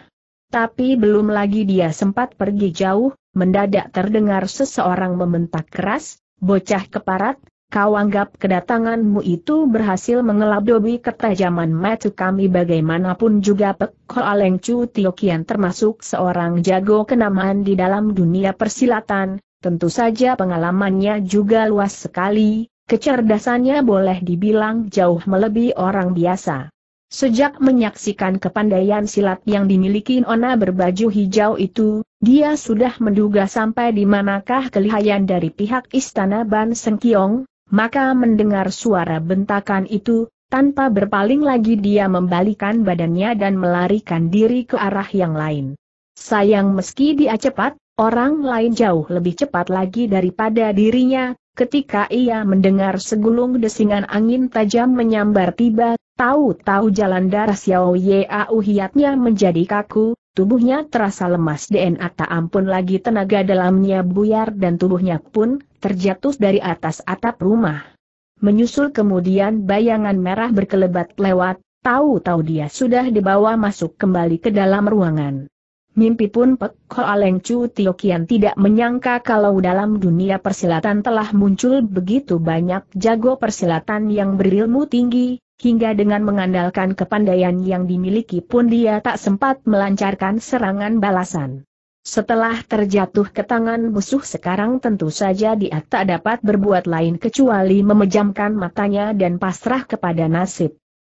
Tapi belum lagi dia sempat pergi jauh, mendadak terdengar seseorang membentak keras, Bocah keparat, kau anggap kedatanganmu itu berhasil mengelabui ketajaman mata kami bagaimanapun juga Pek Aleng Chu Tiokian termasuk seorang jago kenamaan di dalam dunia persilatan, tentu saja pengalamannya juga luas sekali, kecerdasannya boleh dibilang jauh melebihi orang biasa. Sejak menyaksikan kepandaian silat yang dimiliki Nona berbaju hijau itu, dia sudah menduga sampai di manakah kelihayan dari pihak istana Ban Sengkiong, maka mendengar suara bentakan itu, tanpa berpaling lagi dia membalikan badannya dan melarikan diri ke arah yang lain. Sayang meski dia cepat, Orang lain jauh lebih cepat lagi daripada dirinya, ketika ia mendengar segulung desingan angin tajam menyambar tiba, tahu-tahu jalan darah Xiao Yeau hiatnya menjadi kaku, tubuhnya terasa lemas DNA tak ampun lagi tenaga dalamnya buyar dan tubuhnya pun terjatuh dari atas atap rumah. Menyusul kemudian bayangan merah berkelebat lewat, tahu-tahu dia sudah dibawa masuk kembali ke dalam ruangan. Mimpi pun Pek Koaleng Chu Tio Kian tidak menyangka kalau dalam dunia persilatan telah muncul begitu banyak jago persilatan yang berilmu tinggi, hingga dengan mengandalkan kepandaian yang dimiliki pun dia tak sempat melancarkan serangan balasan. Setelah terjatuh ke tangan musuh sekarang tentu saja dia tak dapat berbuat lain kecuali memejamkan matanya dan pasrah kepada nasib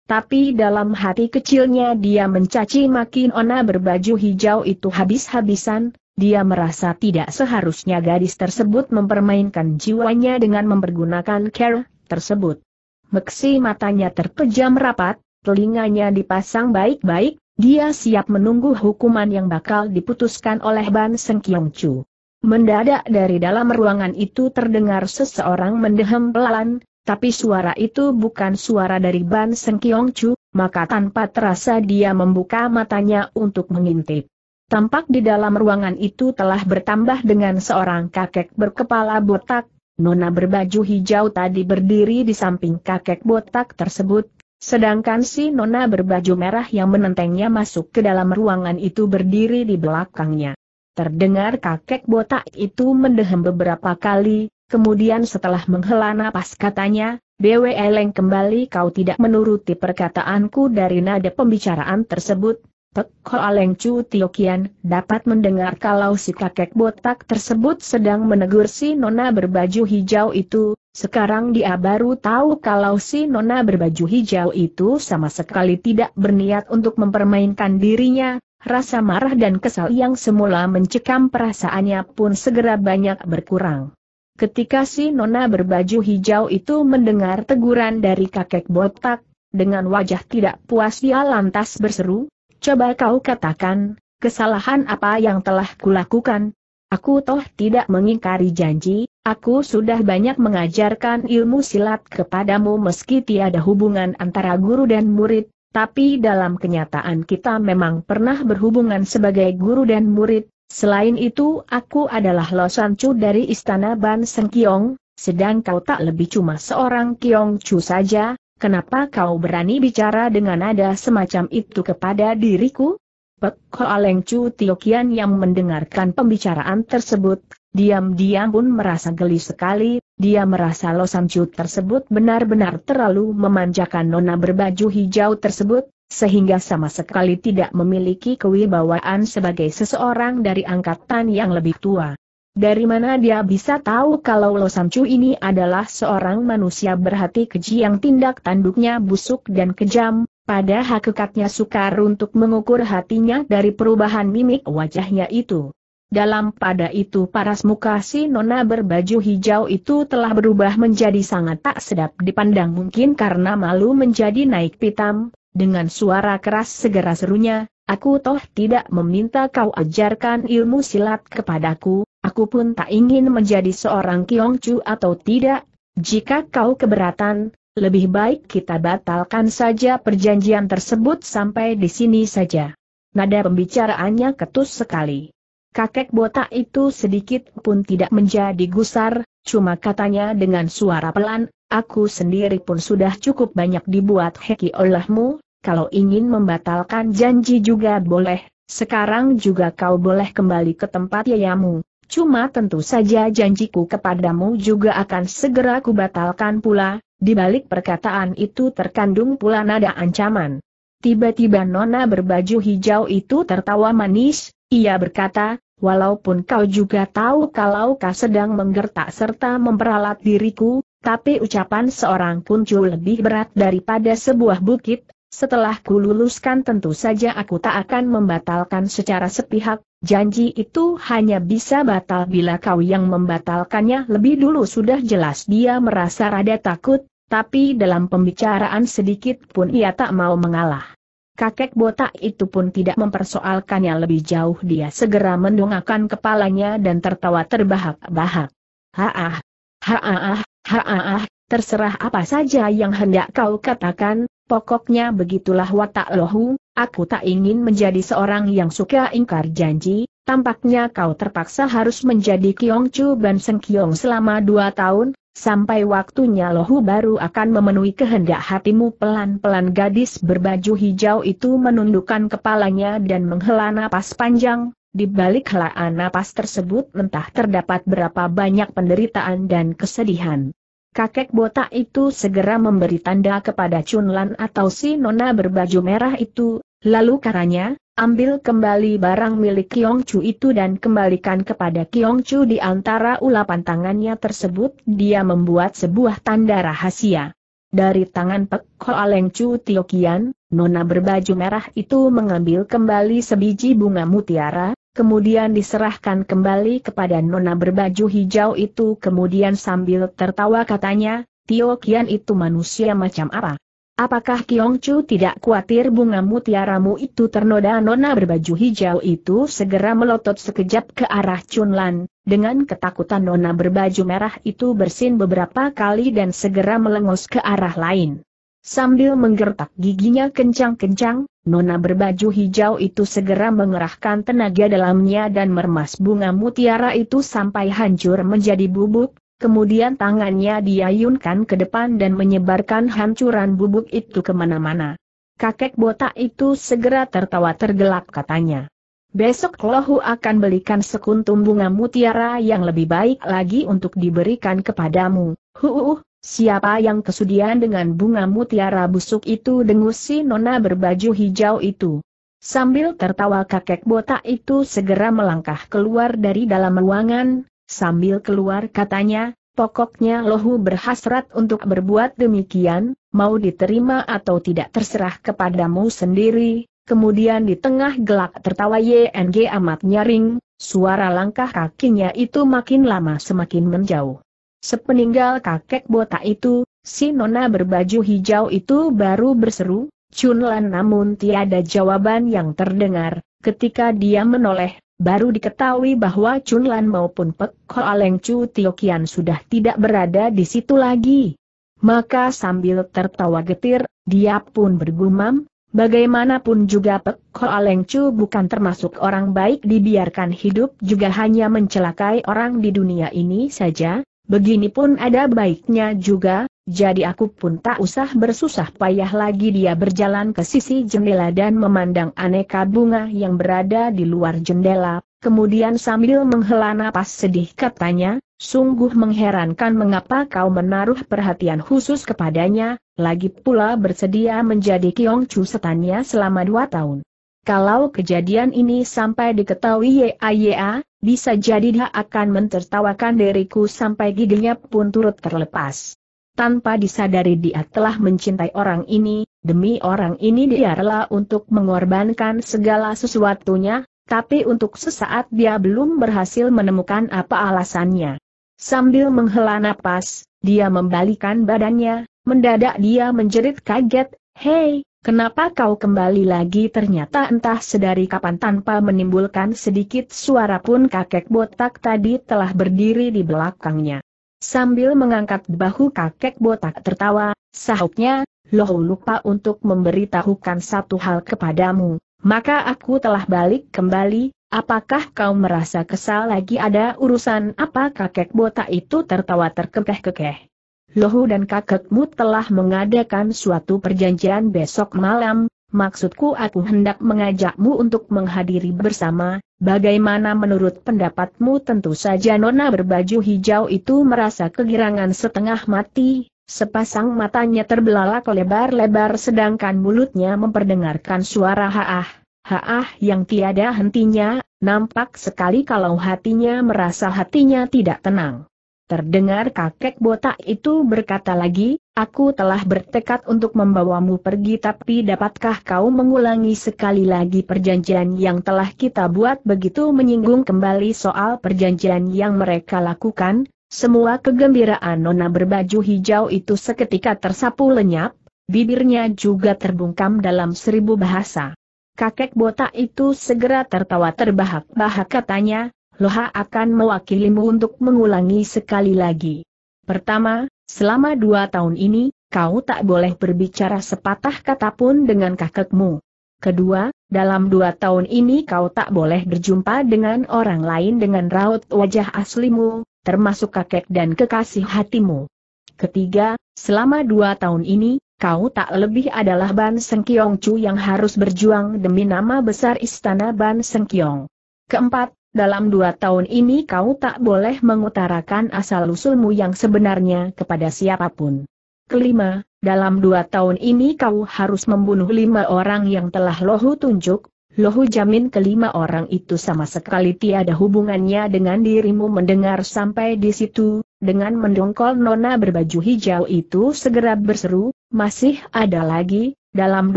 tapi dalam hati kecilnya dia mencaci maki Nona berbaju hijau itu habis-habisan, dia merasa tidak seharusnya gadis tersebut mempermainkan jiwanya dengan mempergunakan care tersebut. Meksi matanya terpejam rapat, telinganya dipasang baik-baik, dia siap menunggu hukuman yang bakal diputuskan oleh Ban Seng Kiong Chu. Mendadak dari dalam ruangan itu terdengar seseorang mendehem pelan, tapi suara itu bukan suara dari Ban Seng Kiong Chu, maka tanpa terasa dia membuka matanya untuk mengintip. Tampak di dalam ruangan itu telah bertambah dengan seorang kakek berkepala botak, nona berbaju hijau tadi berdiri di samping kakek botak tersebut, sedangkan si nona berbaju merah yang menentengnya masuk ke dalam ruangan itu berdiri di belakangnya. Terdengar kakek botak itu mendehem beberapa kali, Kemudian setelah menghela napas katanya, Bwe Eleng kembali kau tidak menuruti perkataanku dari nada pembicaraan tersebut. Pek Aleng Chu Tiokian dapat mendengar kalau si kakek botak tersebut sedang menegur si nona berbaju hijau itu, sekarang dia baru tahu kalau si nona berbaju hijau itu sama sekali tidak berniat untuk mempermainkan dirinya, rasa marah dan kesal yang semula mencekam perasaannya pun segera banyak berkurang. Ketika si nona berbaju hijau itu mendengar teguran dari kakek botak, dengan wajah tidak puas dia lantas berseru, coba kau katakan, kesalahan apa yang telah kulakukan? Aku toh tidak mengingkari janji, aku sudah banyak mengajarkan ilmu silat kepadamu meski tiada hubungan antara guru dan murid, tapi dalam kenyataan kita memang pernah berhubungan sebagai guru dan murid, Selain itu aku adalah Lo Sancu dari Istana Ban Kiong, sedang kau tak lebih cuma seorang Kiong Chu saja, kenapa kau berani bicara dengan nada semacam itu kepada diriku? Pek Aleng Chu Tiokian yang mendengarkan pembicaraan tersebut, diam-diam pun merasa geli sekali, dia merasa Lo Sancu tersebut benar-benar terlalu memanjakan nona berbaju hijau tersebut, sehingga sama sekali tidak memiliki kewibawaan sebagai seseorang dari angkatan yang lebih tua. Dari mana dia bisa tahu kalau Lo Samcu ini adalah seorang manusia berhati keji yang tindak tanduknya busuk dan kejam, pada hakikatnya sukar untuk mengukur hatinya dari perubahan mimik wajahnya itu. Dalam pada itu paras muka si nona berbaju hijau itu telah berubah menjadi sangat tak sedap dipandang mungkin karena malu menjadi naik pitam, dengan suara keras segera serunya, aku toh tidak meminta kau ajarkan ilmu silat kepadaku, aku pun tak ingin menjadi seorang kiongcu atau tidak. Jika kau keberatan, lebih baik kita batalkan saja perjanjian tersebut sampai di sini saja. Nada pembicaraannya ketus sekali. Kakek botak itu sedikit pun tidak menjadi gusar, cuma katanya dengan suara pelan, aku sendiri pun sudah cukup banyak dibuat heki olehmu, kalau ingin membatalkan janji juga boleh, sekarang juga kau boleh kembali ke tempat yayamu. Cuma tentu saja janjiku kepadamu juga akan segera kubatalkan pula, di balik perkataan itu terkandung pula nada ancaman. Tiba-tiba Nona berbaju hijau itu tertawa manis, ia berkata, walaupun kau juga tahu kalau kau sedang menggertak serta memperalat diriku, tapi ucapan seorang kuncu lebih berat daripada sebuah bukit, setelah ku luluskan tentu saja aku tak akan membatalkan secara sepihak, janji itu hanya bisa batal bila kau yang membatalkannya lebih dulu sudah jelas dia merasa rada takut, tapi dalam pembicaraan sedikit pun ia tak mau mengalah. Kakek botak itu pun tidak mempersoalkannya lebih jauh dia segera mendongakkan kepalanya dan tertawa terbahak-bahak. Haah, haah, haah, terserah apa saja yang hendak kau katakan, Pokoknya begitulah watak lohu, aku tak ingin menjadi seorang yang suka ingkar janji, tampaknya kau terpaksa harus menjadi Kiong Chu Ban Seng Kiong selama dua tahun, sampai waktunya lohu baru akan memenuhi kehendak hatimu pelan-pelan gadis berbaju hijau itu menundukkan kepalanya dan menghela napas panjang, di balik helaan napas tersebut entah terdapat berapa banyak penderitaan dan kesedihan. Kakek botak itu segera memberi tanda kepada Chun Lan atau si nona berbaju merah itu, lalu karanya, ambil kembali barang milik Kiong Chu itu dan kembalikan kepada Kiong Chu di antara ulapan tangannya tersebut dia membuat sebuah tanda rahasia. Dari tangan Pek Aleng Chu Tio Kian, nona berbaju merah itu mengambil kembali sebiji bunga mutiara, kemudian diserahkan kembali kepada nona berbaju hijau itu kemudian sambil tertawa katanya, Tio Kian itu manusia macam apa? Apakah Kiong Chu tidak khawatir bunga mutiaramu itu ternoda nona berbaju hijau itu segera melotot sekejap ke arah Chunlan, dengan ketakutan nona berbaju merah itu bersin beberapa kali dan segera melengos ke arah lain. Sambil menggertak giginya kencang-kencang, nona berbaju hijau itu segera mengerahkan tenaga dalamnya dan mermas bunga mutiara itu sampai hancur menjadi bubuk, kemudian tangannya diayunkan ke depan dan menyebarkan hancuran bubuk itu kemana-mana. Kakek botak itu segera tertawa tergelap katanya. Besok Lohu akan belikan sekuntum bunga mutiara yang lebih baik lagi untuk diberikan kepadamu. Huuh, Siapa yang kesudian dengan bunga mutiara busuk itu dengus si nona berbaju hijau itu. Sambil tertawa kakek botak itu segera melangkah keluar dari dalam ruangan, sambil keluar katanya, pokoknya lohu berhasrat untuk berbuat demikian, mau diterima atau tidak terserah kepadamu sendiri. Kemudian di tengah gelak tertawa YNG amat nyaring, suara langkah kakinya itu makin lama semakin menjauh. Sepeninggal kakek botak itu, si nona berbaju hijau itu baru berseru, Chunlan namun tiada jawaban yang terdengar, ketika dia menoleh, baru diketahui bahwa Chunlan maupun Pek Koaleng Chu Kian sudah tidak berada di situ lagi. Maka sambil tertawa getir, dia pun bergumam, bagaimanapun juga Pek Koaleng Chu bukan termasuk orang baik dibiarkan hidup juga hanya mencelakai orang di dunia ini saja, begini pun ada baiknya juga, jadi aku pun tak usah bersusah payah lagi dia berjalan ke sisi jendela dan memandang aneka bunga yang berada di luar jendela, kemudian sambil menghela napas sedih katanya, sungguh mengherankan mengapa kau menaruh perhatian khusus kepadanya, lagi pula bersedia menjadi Kiong Chu setannya selama dua tahun. Kalau kejadian ini sampai diketahui YAYA, ah, ah, bisa jadi dia akan mentertawakan diriku sampai giginya pun turut terlepas. Tanpa disadari dia telah mencintai orang ini, demi orang ini dia rela untuk mengorbankan segala sesuatunya, tapi untuk sesaat dia belum berhasil menemukan apa alasannya. Sambil menghela napas, dia membalikan badannya, mendadak dia menjerit kaget, Hei, Kenapa kau kembali lagi ternyata entah sedari kapan tanpa menimbulkan sedikit suara pun kakek botak tadi telah berdiri di belakangnya. Sambil mengangkat bahu kakek botak tertawa, sahutnya, loh lupa untuk memberitahukan satu hal kepadamu, maka aku telah balik kembali, apakah kau merasa kesal lagi ada urusan apa kakek botak itu tertawa terkekeh-kekeh. Lohu dan kakekmu telah mengadakan suatu perjanjian besok malam, maksudku aku hendak mengajakmu untuk menghadiri bersama, bagaimana menurut pendapatmu tentu saja nona berbaju hijau itu merasa kegirangan setengah mati, sepasang matanya terbelalak lebar-lebar sedangkan mulutnya memperdengarkan suara haah. Haah yang tiada hentinya, nampak sekali kalau hatinya merasa hatinya tidak tenang. Terdengar kakek botak itu berkata lagi, aku telah bertekad untuk membawamu pergi tapi dapatkah kau mengulangi sekali lagi perjanjian yang telah kita buat begitu menyinggung kembali soal perjanjian yang mereka lakukan, semua kegembiraan nona berbaju hijau itu seketika tersapu lenyap, bibirnya juga terbungkam dalam seribu bahasa. Kakek botak itu segera tertawa terbahak-bahak katanya, Loha akan mewakilimu untuk mengulangi sekali lagi. Pertama, selama dua tahun ini, kau tak boleh berbicara sepatah kata pun dengan kakekmu. Kedua, dalam dua tahun ini kau tak boleh berjumpa dengan orang lain dengan raut wajah aslimu, termasuk kakek dan kekasih hatimu. Ketiga, selama dua tahun ini, kau tak lebih adalah Ban Sengkiong Chu yang harus berjuang demi nama besar istana Ban Sengkiong. Keempat, dalam dua tahun ini kau tak boleh mengutarakan asal-usulmu yang sebenarnya kepada siapapun. Kelima, dalam dua tahun ini kau harus membunuh lima orang yang telah Lohu tunjuk, Lohu jamin kelima orang itu sama sekali tiada hubungannya dengan dirimu mendengar sampai di situ, dengan mendongkol nona berbaju hijau itu segera berseru, masih ada lagi, dalam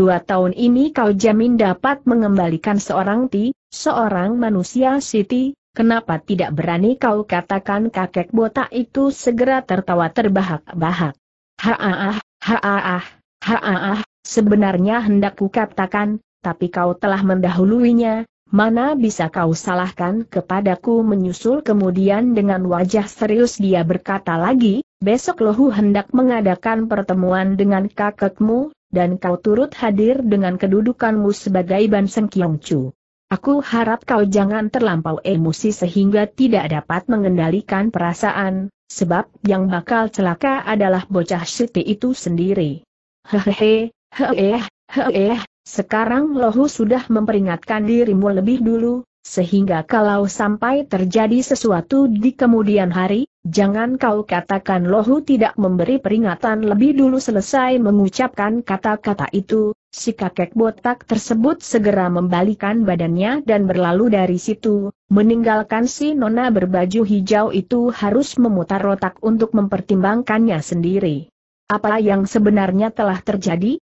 dua tahun ini kau jamin dapat mengembalikan seorang Ti, seorang manusia Siti, kenapa tidak berani kau katakan kakek botak itu segera tertawa terbahak-bahak. Haah, haah, haah. sebenarnya hendak katakan, tapi kau telah mendahuluinya, mana bisa kau salahkan kepadaku menyusul kemudian dengan wajah serius dia berkata lagi, besok lohu hendak mengadakan pertemuan dengan kakekmu, dan kau turut hadir dengan kedudukanmu sebagai Banseng Kiong Chu. Aku harap kau jangan terlampau emosi sehingga tidak dapat mengendalikan perasaan, sebab yang bakal celaka adalah bocah Siti itu sendiri. Hehehe, hehehe. heeh, sekarang lohu sudah memperingatkan dirimu lebih dulu, sehingga kalau sampai terjadi sesuatu di kemudian hari, jangan kau katakan lohu tidak memberi peringatan lebih dulu selesai mengucapkan kata-kata itu, si kakek botak tersebut segera membalikan badannya dan berlalu dari situ, meninggalkan si nona berbaju hijau itu harus memutar otak untuk mempertimbangkannya sendiri. Apa yang sebenarnya telah terjadi?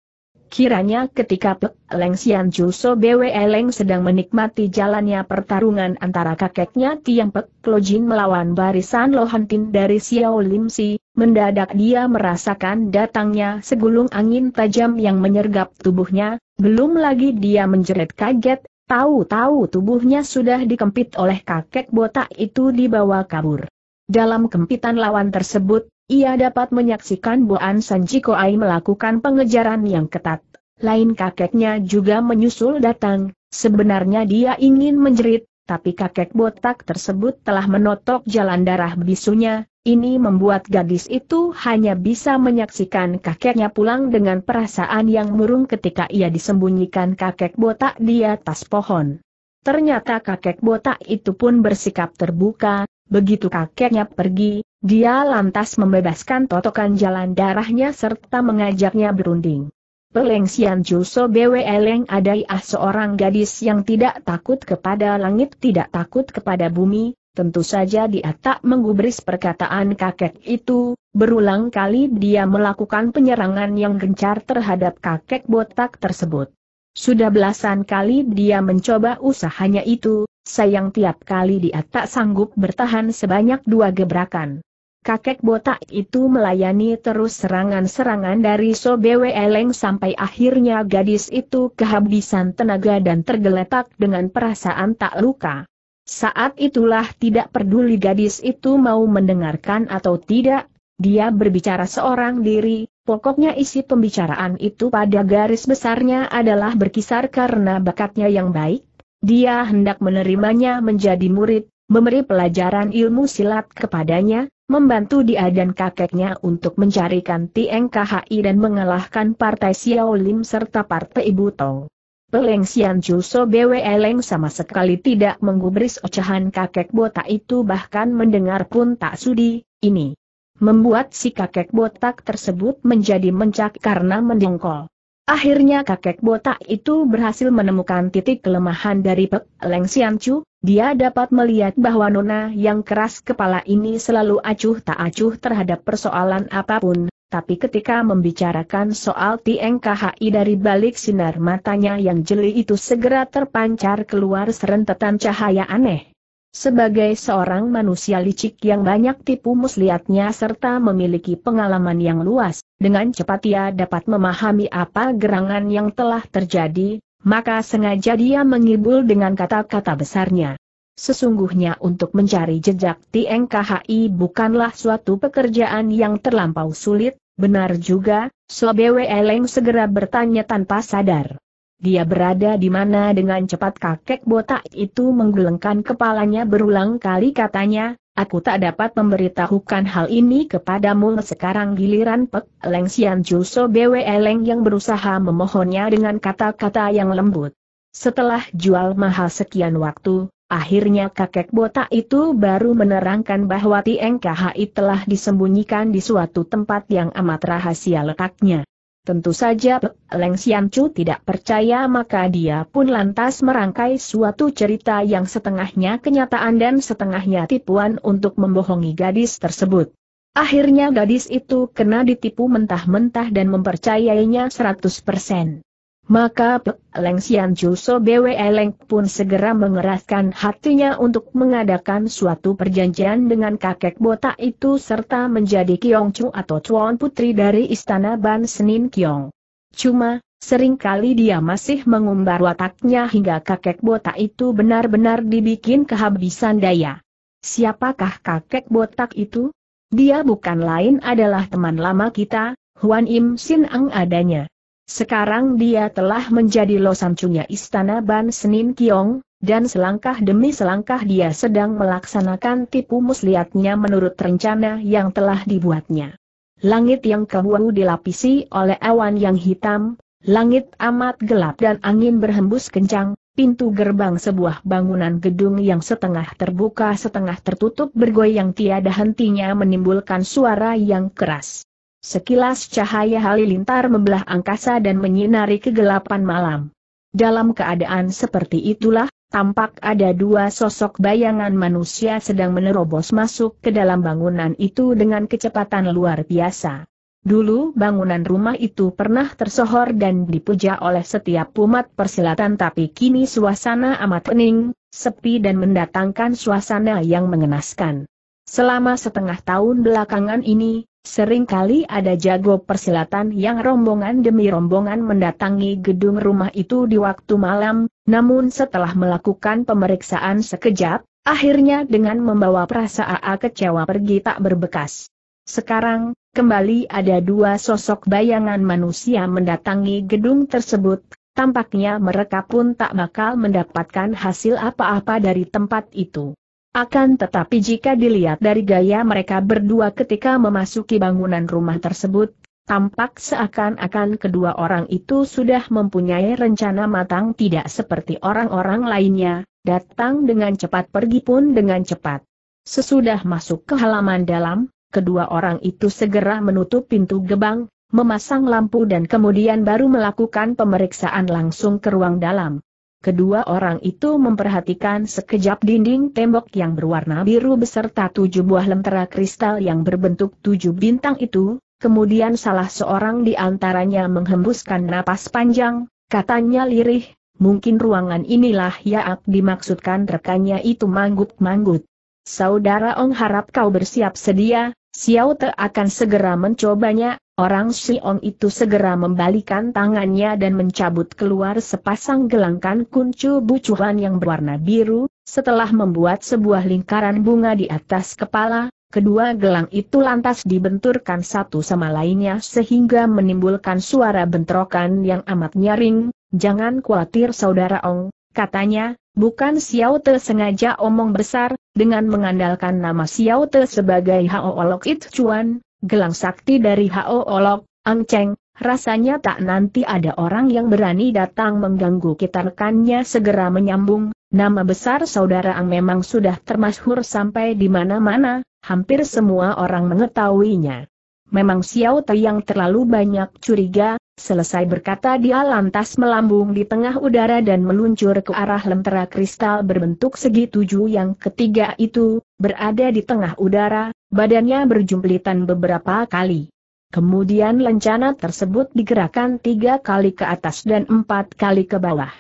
Kiranya ketika Pek Leng Sian Ju So Bwe Leng sedang menikmati jalannya pertarungan antara kakeknya Tiang Pek Jin melawan barisan Lohantin dari Xiao Lim Si, mendadak dia merasakan datangnya segulung angin tajam yang menyergap tubuhnya, belum lagi dia menjerit kaget, tahu-tahu tubuhnya sudah dikempit oleh kakek botak itu dibawa kabur. Dalam kempitan lawan tersebut, ia dapat menyaksikan Boan Ai melakukan pengejaran yang ketat. Lain kakeknya juga menyusul datang, sebenarnya dia ingin menjerit, tapi kakek botak tersebut telah menotok jalan darah bisunya, ini membuat gadis itu hanya bisa menyaksikan kakeknya pulang dengan perasaan yang murung ketika ia disembunyikan kakek botak di atas pohon. Ternyata kakek botak itu pun bersikap terbuka, begitu kakeknya pergi, dia lantas membebaskan totokan jalan darahnya serta mengajaknya berunding. Peleng Sian Juso Bwe Leng Adaiah seorang gadis yang tidak takut kepada langit tidak takut kepada bumi, tentu saja dia tak menggubris perkataan kakek itu, berulang kali dia melakukan penyerangan yang gencar terhadap kakek botak tersebut. Sudah belasan kali dia mencoba usahanya itu, sayang tiap kali dia tak sanggup bertahan sebanyak dua gebrakan kakek botak itu melayani terus serangan-serangan dari Sobewe Eleng sampai akhirnya gadis itu kehabisan tenaga dan tergeletak dengan perasaan tak luka. Saat itulah tidak peduli gadis itu mau mendengarkan atau tidak, dia berbicara seorang diri, pokoknya isi pembicaraan itu pada garis besarnya adalah berkisar karena bakatnya yang baik, dia hendak menerimanya menjadi murid, memberi pelajaran ilmu silat kepadanya, membantu dia dan kakeknya untuk mencarikan TNKHI dan mengalahkan Partai Xiao Lim serta Partai Ibu Tong. Peleng Sian Juso Bwe Leng sama sekali tidak menggubris ocehan kakek botak itu bahkan mendengar pun tak sudi, ini membuat si kakek botak tersebut menjadi mencak karena mendengkol. Akhirnya kakek botak itu berhasil menemukan titik kelemahan dari Pek Leng Sian Chu, dia dapat melihat bahwa Nona yang keras kepala ini selalu acuh tak acuh terhadap persoalan apapun, tapi ketika membicarakan soal TNKHI dari balik sinar matanya yang jeli itu segera terpancar keluar serentetan cahaya aneh. Sebagai seorang manusia licik yang banyak tipu muslihatnya serta memiliki pengalaman yang luas, dengan cepat ia dapat memahami apa gerangan yang telah terjadi, maka sengaja dia mengibul dengan kata-kata besarnya. Sesungguhnya untuk mencari jejak TNKHI bukanlah suatu pekerjaan yang terlampau sulit, benar juga, Sobewe Eleng segera bertanya tanpa sadar. Dia berada di mana dengan cepat kakek botak itu menggelengkan kepalanya berulang kali katanya, aku tak dapat memberitahukan hal ini kepadamu sekarang giliran Pek Leng Sian Juso Bwe Leng yang berusaha memohonnya dengan kata-kata yang lembut. Setelah jual mahal sekian waktu, akhirnya kakek botak itu baru menerangkan bahwa Tieng telah disembunyikan di suatu tempat yang amat rahasia letaknya. Tentu saja Leng Xianchu tidak percaya maka dia pun lantas merangkai suatu cerita yang setengahnya kenyataan dan setengahnya tipuan untuk membohongi gadis tersebut. Akhirnya gadis itu kena ditipu mentah-mentah dan mempercayainya 100%. Maka Leng Xian Juso Bwe Leng pun segera mengeraskan hatinya untuk mengadakan suatu perjanjian dengan kakek botak itu serta menjadi Kiong Chu atau Chuan Putri dari Istana Ban Senin Kiong. Cuma, seringkali dia masih mengumbar wataknya hingga kakek botak itu benar-benar dibikin kehabisan daya. Siapakah kakek botak itu? Dia bukan lain adalah teman lama kita, Huan Im Sin Ang adanya. Sekarang dia telah menjadi losancunya istana Ban Senin Kiong, dan selangkah demi selangkah dia sedang melaksanakan tipu muslihatnya menurut rencana yang telah dibuatnya. Langit yang kebuang dilapisi oleh awan yang hitam, langit amat gelap dan angin berhembus kencang, pintu gerbang sebuah bangunan gedung yang setengah terbuka setengah tertutup bergoyang tiada hentinya menimbulkan suara yang keras. Sekilas cahaya halilintar membelah angkasa dan menyinari kegelapan malam. Dalam keadaan seperti itulah, tampak ada dua sosok bayangan manusia sedang menerobos masuk ke dalam bangunan itu dengan kecepatan luar biasa. Dulu bangunan rumah itu pernah tersohor dan dipuja oleh setiap umat persilatan tapi kini suasana amat hening, sepi dan mendatangkan suasana yang mengenaskan. Selama setengah tahun belakangan ini, Seringkali ada jago persilatan yang rombongan demi rombongan mendatangi gedung rumah itu di waktu malam, namun setelah melakukan pemeriksaan sekejap, akhirnya dengan membawa perasaan kecewa pergi tak berbekas. Sekarang, kembali ada dua sosok bayangan manusia mendatangi gedung tersebut, tampaknya mereka pun tak bakal mendapatkan hasil apa-apa dari tempat itu. Akan tetapi jika dilihat dari gaya mereka berdua ketika memasuki bangunan rumah tersebut, tampak seakan-akan kedua orang itu sudah mempunyai rencana matang tidak seperti orang-orang lainnya, datang dengan cepat pergi pun dengan cepat. Sesudah masuk ke halaman dalam, kedua orang itu segera menutup pintu gebang, memasang lampu dan kemudian baru melakukan pemeriksaan langsung ke ruang dalam. Kedua orang itu memperhatikan sekejap dinding tembok yang berwarna biru beserta tujuh buah lentera kristal yang berbentuk tujuh bintang itu, kemudian salah seorang di antaranya menghembuskan napas panjang, katanya lirih, mungkin ruangan inilah yang dimaksudkan rekannya itu manggut-manggut. Saudara Ong harap kau bersiap sedia, Xiao Te akan segera mencobanya, orang Xiong itu segera membalikan tangannya dan mencabut keluar sepasang gelangkan kuncu bucuhan yang berwarna biru, setelah membuat sebuah lingkaran bunga di atas kepala, Kedua gelang itu lantas dibenturkan satu sama lainnya sehingga menimbulkan suara bentrokan yang amat nyaring. Jangan khawatir saudara Ong, katanya, Bukan Xiao Te sengaja omong besar, dengan mengandalkan nama Xiao Te sebagai Hao Olok It Chuan, gelang sakti dari Hao Olok, Ang Cheng, rasanya tak nanti ada orang yang berani datang mengganggu kita rekannya segera menyambung, nama besar saudara Ang memang sudah termasyhur sampai di mana-mana, hampir semua orang mengetahuinya. Memang Xiao Te yang terlalu banyak curiga, Selesai berkata dia lantas melambung di tengah udara dan meluncur ke arah lentera kristal berbentuk segi tujuh yang ketiga itu, berada di tengah udara, badannya berjumplitan beberapa kali. Kemudian lencana tersebut digerakkan tiga kali ke atas dan empat kali ke bawah.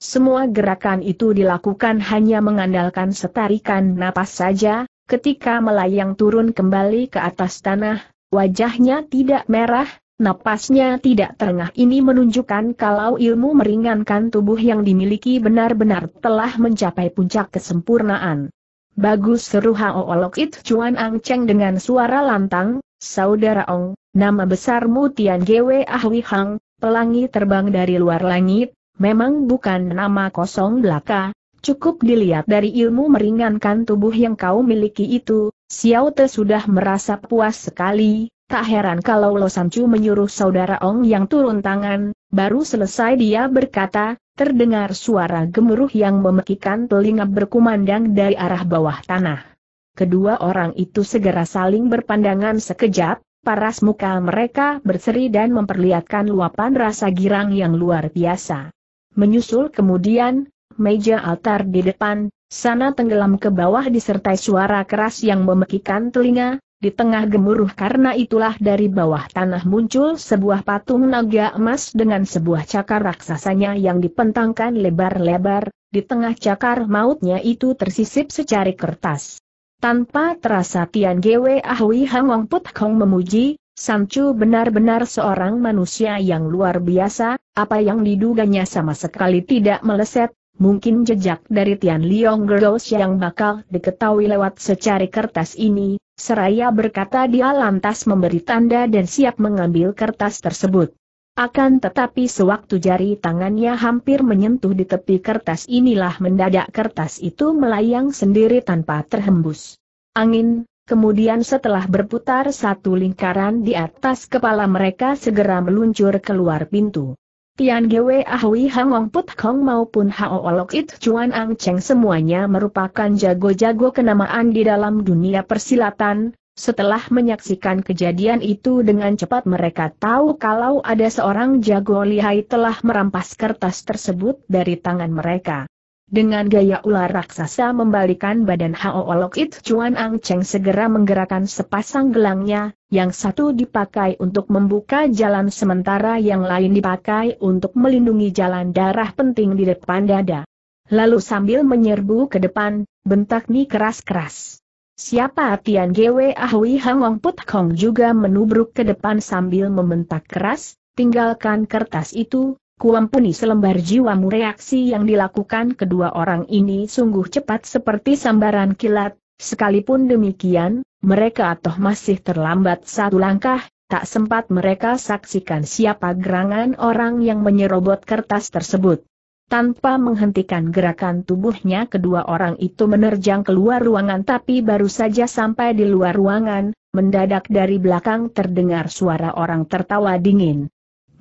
Semua gerakan itu dilakukan hanya mengandalkan setarikan napas saja, ketika melayang turun kembali ke atas tanah, wajahnya tidak merah, Napasnya tidak terengah ini menunjukkan kalau ilmu meringankan tubuh yang dimiliki benar-benar telah mencapai puncak kesempurnaan. Bagus seru Hao oh, oh, It Chuan Ang Cheng dengan suara lantang, Saudara Ong, nama besarmu Tian Gwe Ahwi Hang, pelangi terbang dari luar langit, memang bukan nama kosong belaka, cukup dilihat dari ilmu meringankan tubuh yang kau miliki itu, Xiao Te sudah merasa puas sekali, Tak heran kalau Lo Sancu menyuruh saudara Ong yang turun tangan, baru selesai dia berkata, terdengar suara gemuruh yang memekikan telinga berkumandang dari arah bawah tanah. Kedua orang itu segera saling berpandangan sekejap, paras muka mereka berseri dan memperlihatkan luapan rasa girang yang luar biasa. Menyusul kemudian, meja altar di depan, sana tenggelam ke bawah disertai suara keras yang memekikan telinga, di tengah gemuruh karena itulah dari bawah tanah muncul sebuah patung naga emas dengan sebuah cakar raksasanya yang dipentangkan lebar-lebar, di tengah cakar mautnya itu tersisip secari kertas. Tanpa terasa Tian Gwe Ahui Hangong Put Kong memuji, Chu benar-benar seorang manusia yang luar biasa, apa yang diduganya sama sekali tidak meleset, mungkin jejak dari Tian Liong Girls yang bakal diketahui lewat secari kertas ini, seraya berkata dia lantas memberi tanda dan siap mengambil kertas tersebut. Akan tetapi sewaktu jari tangannya hampir menyentuh di tepi kertas inilah mendadak kertas itu melayang sendiri tanpa terhembus. Angin, kemudian setelah berputar satu lingkaran di atas kepala mereka segera meluncur keluar pintu. Tian Gwe Ahui Wang Put Kong maupun Hao Olok It Chuan Ang Cheng semuanya merupakan jago-jago kenamaan di dalam dunia persilatan, setelah menyaksikan kejadian itu dengan cepat mereka tahu kalau ada seorang jago lihai telah merampas kertas tersebut dari tangan mereka. Dengan gaya ular raksasa membalikan badan Hao Olok It Chuan Ang Cheng segera menggerakkan sepasang gelangnya, yang satu dipakai untuk membuka jalan sementara yang lain dipakai untuk melindungi jalan darah penting di depan dada. Lalu sambil menyerbu ke depan, bentak Ni keras-keras. Siapa Tian Gwe Ahui Hangong Put Kong juga menubruk ke depan sambil membentak keras, tinggalkan kertas itu, kuampuni selembar jiwamu reaksi yang dilakukan kedua orang ini sungguh cepat seperti sambaran kilat, sekalipun demikian, mereka toh masih terlambat satu langkah, tak sempat mereka saksikan siapa gerangan orang yang menyerobot kertas tersebut. Tanpa menghentikan gerakan tubuhnya kedua orang itu menerjang keluar ruangan tapi baru saja sampai di luar ruangan, mendadak dari belakang terdengar suara orang tertawa dingin.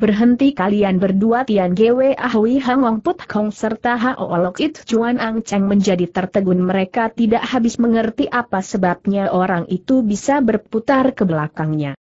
Berhenti kalian berdua Tian Gwe Ahui Hangong Put Kong serta Hao Olok It Chuan Ang Cheng menjadi tertegun mereka tidak habis mengerti apa sebabnya orang itu bisa berputar ke belakangnya.